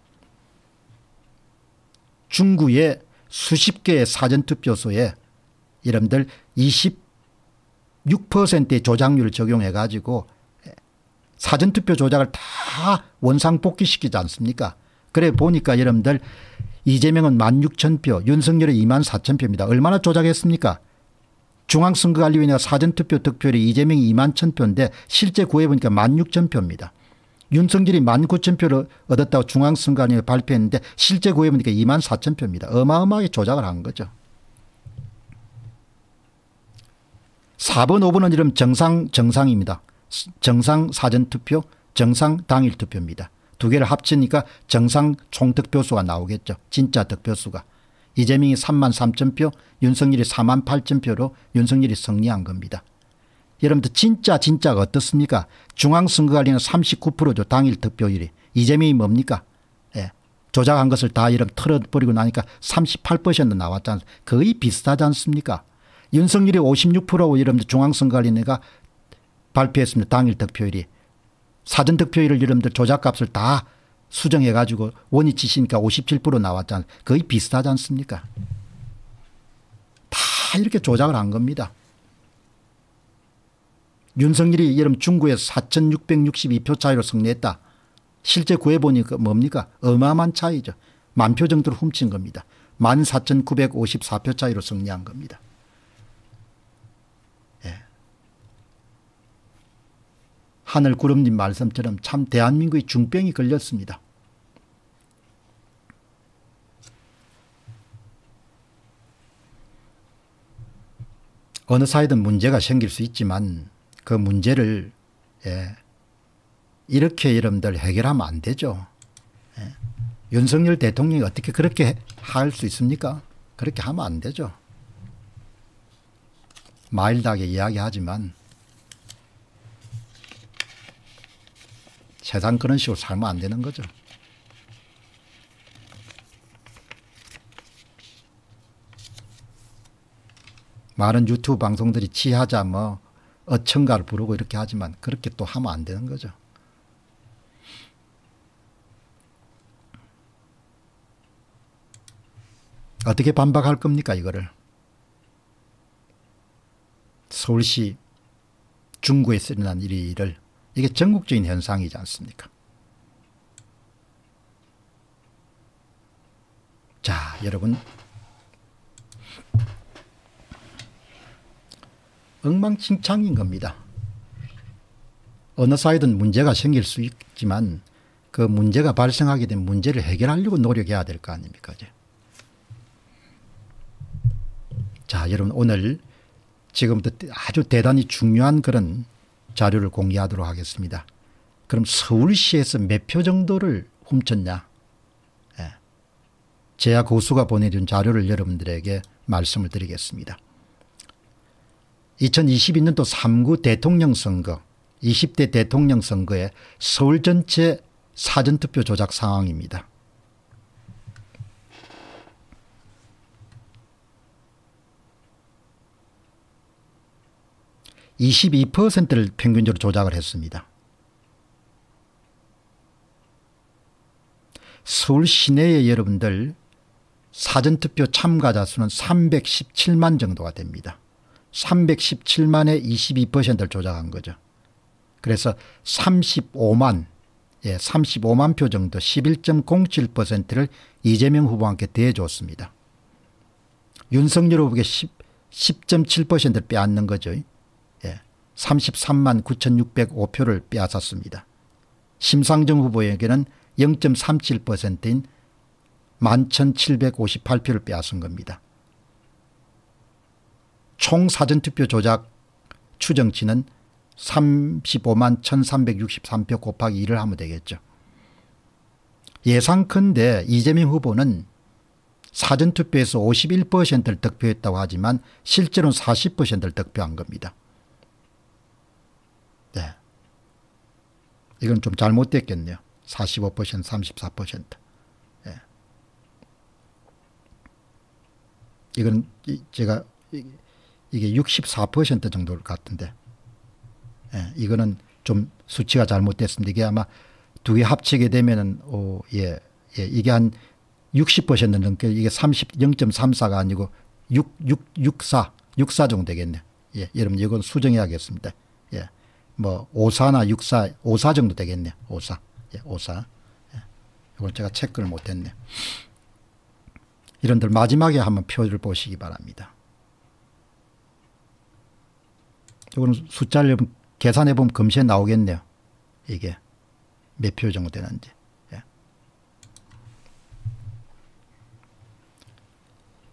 중구의 수십 개의 사전투표소에 이름들 26%의 조작률을 적용해 가지고 사전투표 조작을 다 원상복귀시키지 않습니까 그래 보니까 여러분들 이재명은 16,000표 윤석열은 24,000표입니다. 얼마나 조작했습니까 중앙선거관리위원회가 사전투표 득표율이 이재명이 21,000표인데 실제 구해보니까 16,000표입니다. 윤석열이 1 9 0 0 0 표를 얻었다고 중앙선관위에 발표했는데 실제 구해보니까 2만 4 0 표입니다. 어마어마하게 조작을 한 거죠. 4번 5번은 이름 정상 정상입니다. 정상 사전투표 정상 당일투표입니다. 두 개를 합치니까 정상 총득표수가 나오겠죠. 진짜 득표수가. 이재명이 3만 3천 표 윤석열이 4만 8천 표로 윤석열이 승리한 겁니다. 여러분들 진짜 진짜가 어떻습니까? 중앙선거관리는 39%죠. 당일 득표율이. 이재명이 뭡니까? 예. 조작한 것을 다 여러분 털어버리고 나니까 38% 나왔지 않습니까? 거의 비슷하지 않습니까? 윤석열이 56%고 여러분들 중앙선거관리가 발표했습니다. 당일 득표율이. 사전 득표율을 여러분들 조작값을 다 수정해 가지고 원이 치시니까 57% 나왔지 않습 거의 비슷하지 않습니까? 다 이렇게 조작을 한 겁니다. 윤석열이 여름 중구에 4662표 차이로 승리했다. 실제 구해보니 그 뭡니까 어마어마한 차이죠. 만 표 정도를 훔친 겁니다. 14,954표 차이로 승리한 겁니다. 예. 하늘구름님 말씀처럼 참 대한민국의 중병이 걸렸습니다. 어느 사이든 문제가 생길 수 있지만 그 문제를 예, 이렇게 여러분들 해결하면 안 되죠. 예. 윤석열 대통령이 어떻게 그렇게 할 수 있습니까? 그렇게 하면 안 되죠. 마일드하게 이야기하지만 세상 그런 식으로 살면 안 되는 거죠. 많은 유튜브 방송들이 지하자 뭐 어청가를 부르고 이렇게 하지만 그렇게 또 하면 안 되는 거죠. 어떻게 반박할 겁니까 이거를. 서울시 중구에서 일어난 일을 이게 전국적인 현상이지 않습니까? 자 여러분 엉망진창인 겁니다. 어느 사이든 문제가 생길 수 있지만 그 문제가 발생하게 된 문제를 해결하려고 노력해야 될 거 아닙니까? 이제. 자, 여러분 오늘 지금부터 아주 대단히 중요한 그런 자료를 공개하도록 하겠습니다. 그럼 서울시에서 몇 표 정도를 훔쳤냐? 예. 제야 고수가 보내준 자료를 여러분들에게 말씀을 드리겠습니다. 2022년도 3구 대통령 선거 20대 대통령 선거에 서울 전체 사전투표 조작 상황입니다. 이십를 평균적으로 조작을 했습니다. 서울 시내에 여러분들 사전투표 참가자 수는 317만 정도가 됩니다. 317만의 22%를 조작한 거죠. 그래서 35만 예, 35만 표 정도 11.07%를 이재명 후보한테 대줬습니다. 윤석열 후보에게 10.7%를 빼앗는 거죠. 예, 33만 9,605표를 빼앗았습니다. 심상정 후보에게는 0.37%인 11,758표를 빼앗은 겁니다. 총 사전투표 조작 추정치는 35만 1363표 곱하기 2를 하면 되겠죠. 예상컨대 이재명 후보는 사전투표에서 51%를 득표했다고 하지만 실제로는 40%를 득표한 겁니다. 네. 이건 좀 잘못됐겠네요. 45% 34%. 예. 이건 제가 이게 64% 정도 같은데 예, 이거는 좀 수치가 잘못됐습니다. 이게 아마 두 개 합치게 되면은 예, 예, 이게 한 60% 넘게 이게 30 0.34가 아니고 6 6 64 64 정도 되겠네. 예, 여러분 이건 수정해야겠습니다. 예. 뭐 54나 64 54 정도 되겠네. 요 54. 예, 54. 예. 이걸 제가 체크를 못 했네. 요 이런들 마지막에 한번 표를 보시기 바랍니다. 이거는 숫자를 계산해 보면 검시에 나오겠네요. 이게 몇 표 정도 되는지. 예.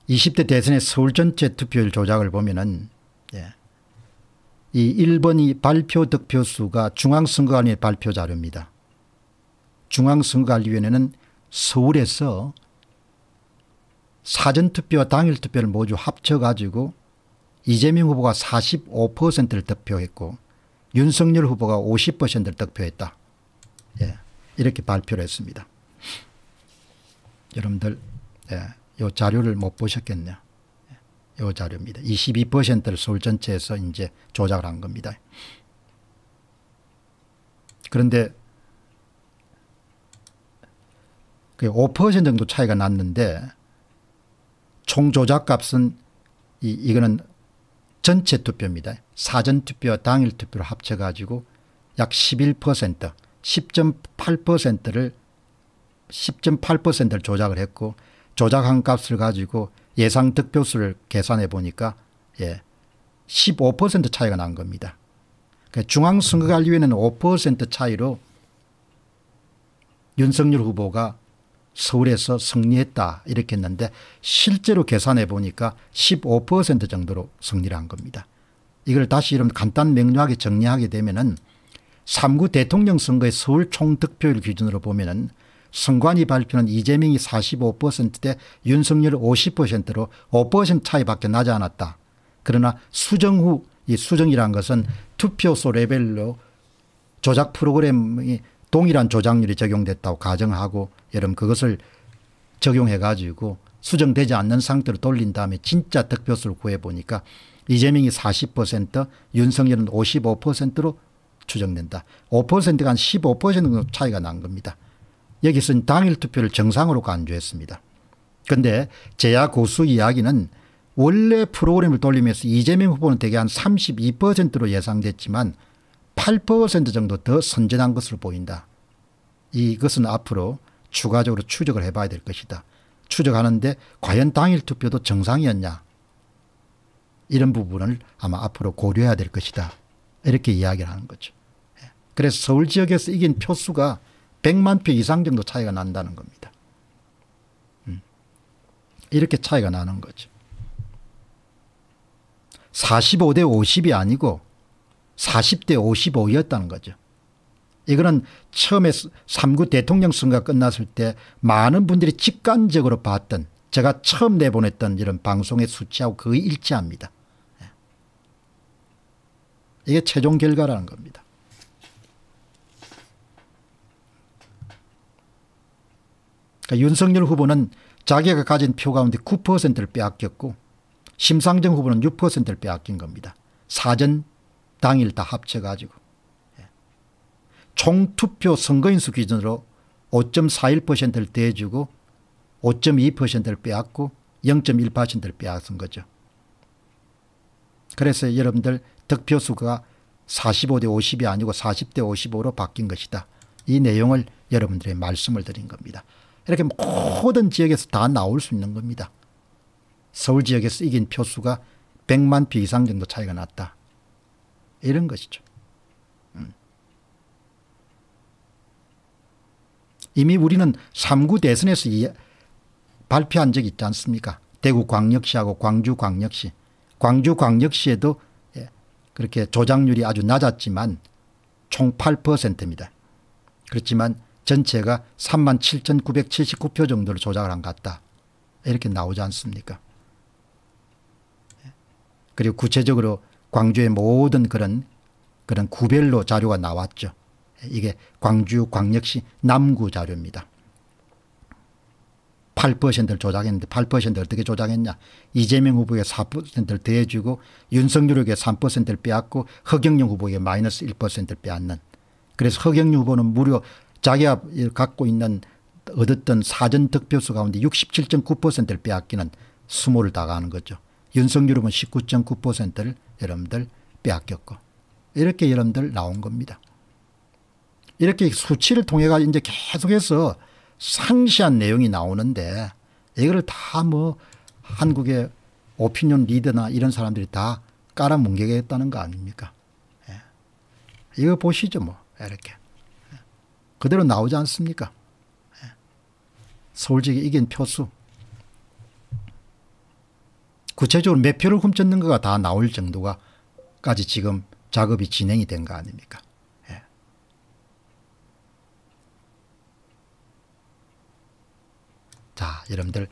20대 대선의 서울 전체 투표율 조작을 보면은 예. 이 1번이 발표 득표수가 중앙선거관리의 발표 자료입니다. 중앙선거관리위원회는 서울에서 사전투표와 당일투표를 모두 합쳐가지고 이재명 후보가 45%를 득표했고 윤석열 후보가 50%를 득표했다. 예, 이렇게 발표를 했습니다. 여러분들 예, 요 자료를 못 보셨겠네요. 예, 요 자료입니다. 22%를 서울 전체에서 이제 조작을 한 겁니다. 그런데 5 그 정도 차이가 났는데 총 조작 값은 이, 이거는 전체 투표입니다. 사전 투표와 당일 투표를 합쳐가지고 약 11%, 10.8%를 10.8%를 조작을 했고 조작한 값을 가지고 예상 득표수를 계산해 보니까 예, 15% 차이가 난 겁니다. 그러니까 중앙선거관리위원회는 5% 차이로 윤석열 후보가 서울에서 승리했다 이렇게 했는데 실제로 계산해 보니까 15% 정도로 승리를 한 겁니다. 이걸 다시 이름 간단 명료하게 정리하게 되면은 3구 대통령 선거의 서울 총 득표율 기준으로 보면은 선관위 발표는 이재명이 45%대 윤석열 50%로 5% 차이밖에 나지 않았다. 그러나 수정 후 이 수정이란 것은 투표소 레벨로 조작 프로그램이 동일한 조작률이 적용됐다고 가정하고 여러분 그것을 적용해 가지고 수정되지 않는 상태로 돌린 다음에 진짜 득표수를 구해보니까 이재명이 40% 윤석열은 55%로 추정된다. 5%가 한 15% 정도 차이가 난 겁니다. 여기서는 당일 투표를 정상으로 간주했습니다. 근데 제야 고수 이야기는 원래 프로그램을 돌리면서 이재명 후보는 대개 한 32%로 예상됐지만 8% 정도 더 선전한 것으로 보인다. 이것은 앞으로 추가적으로 추적을 해봐야 될 것이다. 추적하는데 과연 당일 투표도 정상이었냐 이런 부분을 아마 앞으로 고려해야 될 것이다. 이렇게 이야기를 하는 거죠. 예. 그래서 서울 지역에서 이긴 표수가 100만 표 이상 정도 차이가 난다는 겁니다. 음. 이렇게 차이가 나는 거죠. 45대 50이 아니고 40대 55였다는 거죠. 이거는 처음에 3구 대통령 선거 가 끝났을 때 많은 분들이 직관적으로 봤던 제가 처음 내보냈던 이런 방송의 수치하고 거의 일치합니다. 예. 이게 최종 결과라는 겁니다. 그러니까 윤석열 후보는 자기가 가진 표 가운데 9%를 빼앗겼고 심상정 후보는 6%를 빼앗긴 겁니다. 사전 당일 다 합쳐가지고. 총투표 선거인수 기준으로 5.41%를 대주고 5.2%를 빼앗고 0.1%를 빼앗은 거죠. 그래서 여러분들 득표수가 45대 50이 아니고 40대 55로 바뀐 것이다. 이 내용을 여러분들의 말씀을 드린 겁니다. 이렇게 모든 지역에서 다 나올 수 있는 겁니다. 서울 지역에서 이긴 표수가 100만 표 이상 정도 차이가 났다. 이런 것이죠. 이미 우리는 3구 대선에서 발표한 적이 있지 않습니까 대구 광역시하고 광주 광역시 광주 광역시에도 예, 그렇게 조작률이 아주 낮았지만 총 8%입니다. 그렇지만 전체가 3만 7,979표 정도를 조작을 한 것 같다. 이렇게 나오지 않습니까? 그리고 구체적으로 광주의 모든 그런 그런 구별로 자료가 나왔죠. 이게 광주 광역시 남구 자료입니다. 8%를 조작했는데 8%를 어떻게 조작했냐. 이재명 후보에 4%를 더해주고 윤석열에게 3%를 빼앗고 허경영 후보에 마이너스 1%를 빼앗는. 그래서 허경영 후보는 무려 자기가 갖고 있는 얻었던 사전 득표수 가운데 67.9%를 빼앗기는 수모를 당하는 거죠. 윤석열은 19.9%를 여러분들 빼앗겼고 이렇게 여러분들 나온 겁니다. 이렇게 수치를 통해가 이제 계속해서 상시한 내용이 나오는데 이거를 다 뭐 한국의 오피니언 리더나 이런 사람들이 다 깔아뭉개겠다는 거 아닙니까? 예. 이거 보시죠 뭐 이렇게 예. 그대로 나오지 않습니까? 예. 서울지이 이긴 표수 구체적으로 몇 표를 훔쳤는가가 다 나올 정도가까지 지금 작업이 진행이 된 거 아닙니까? 자, 여러분들.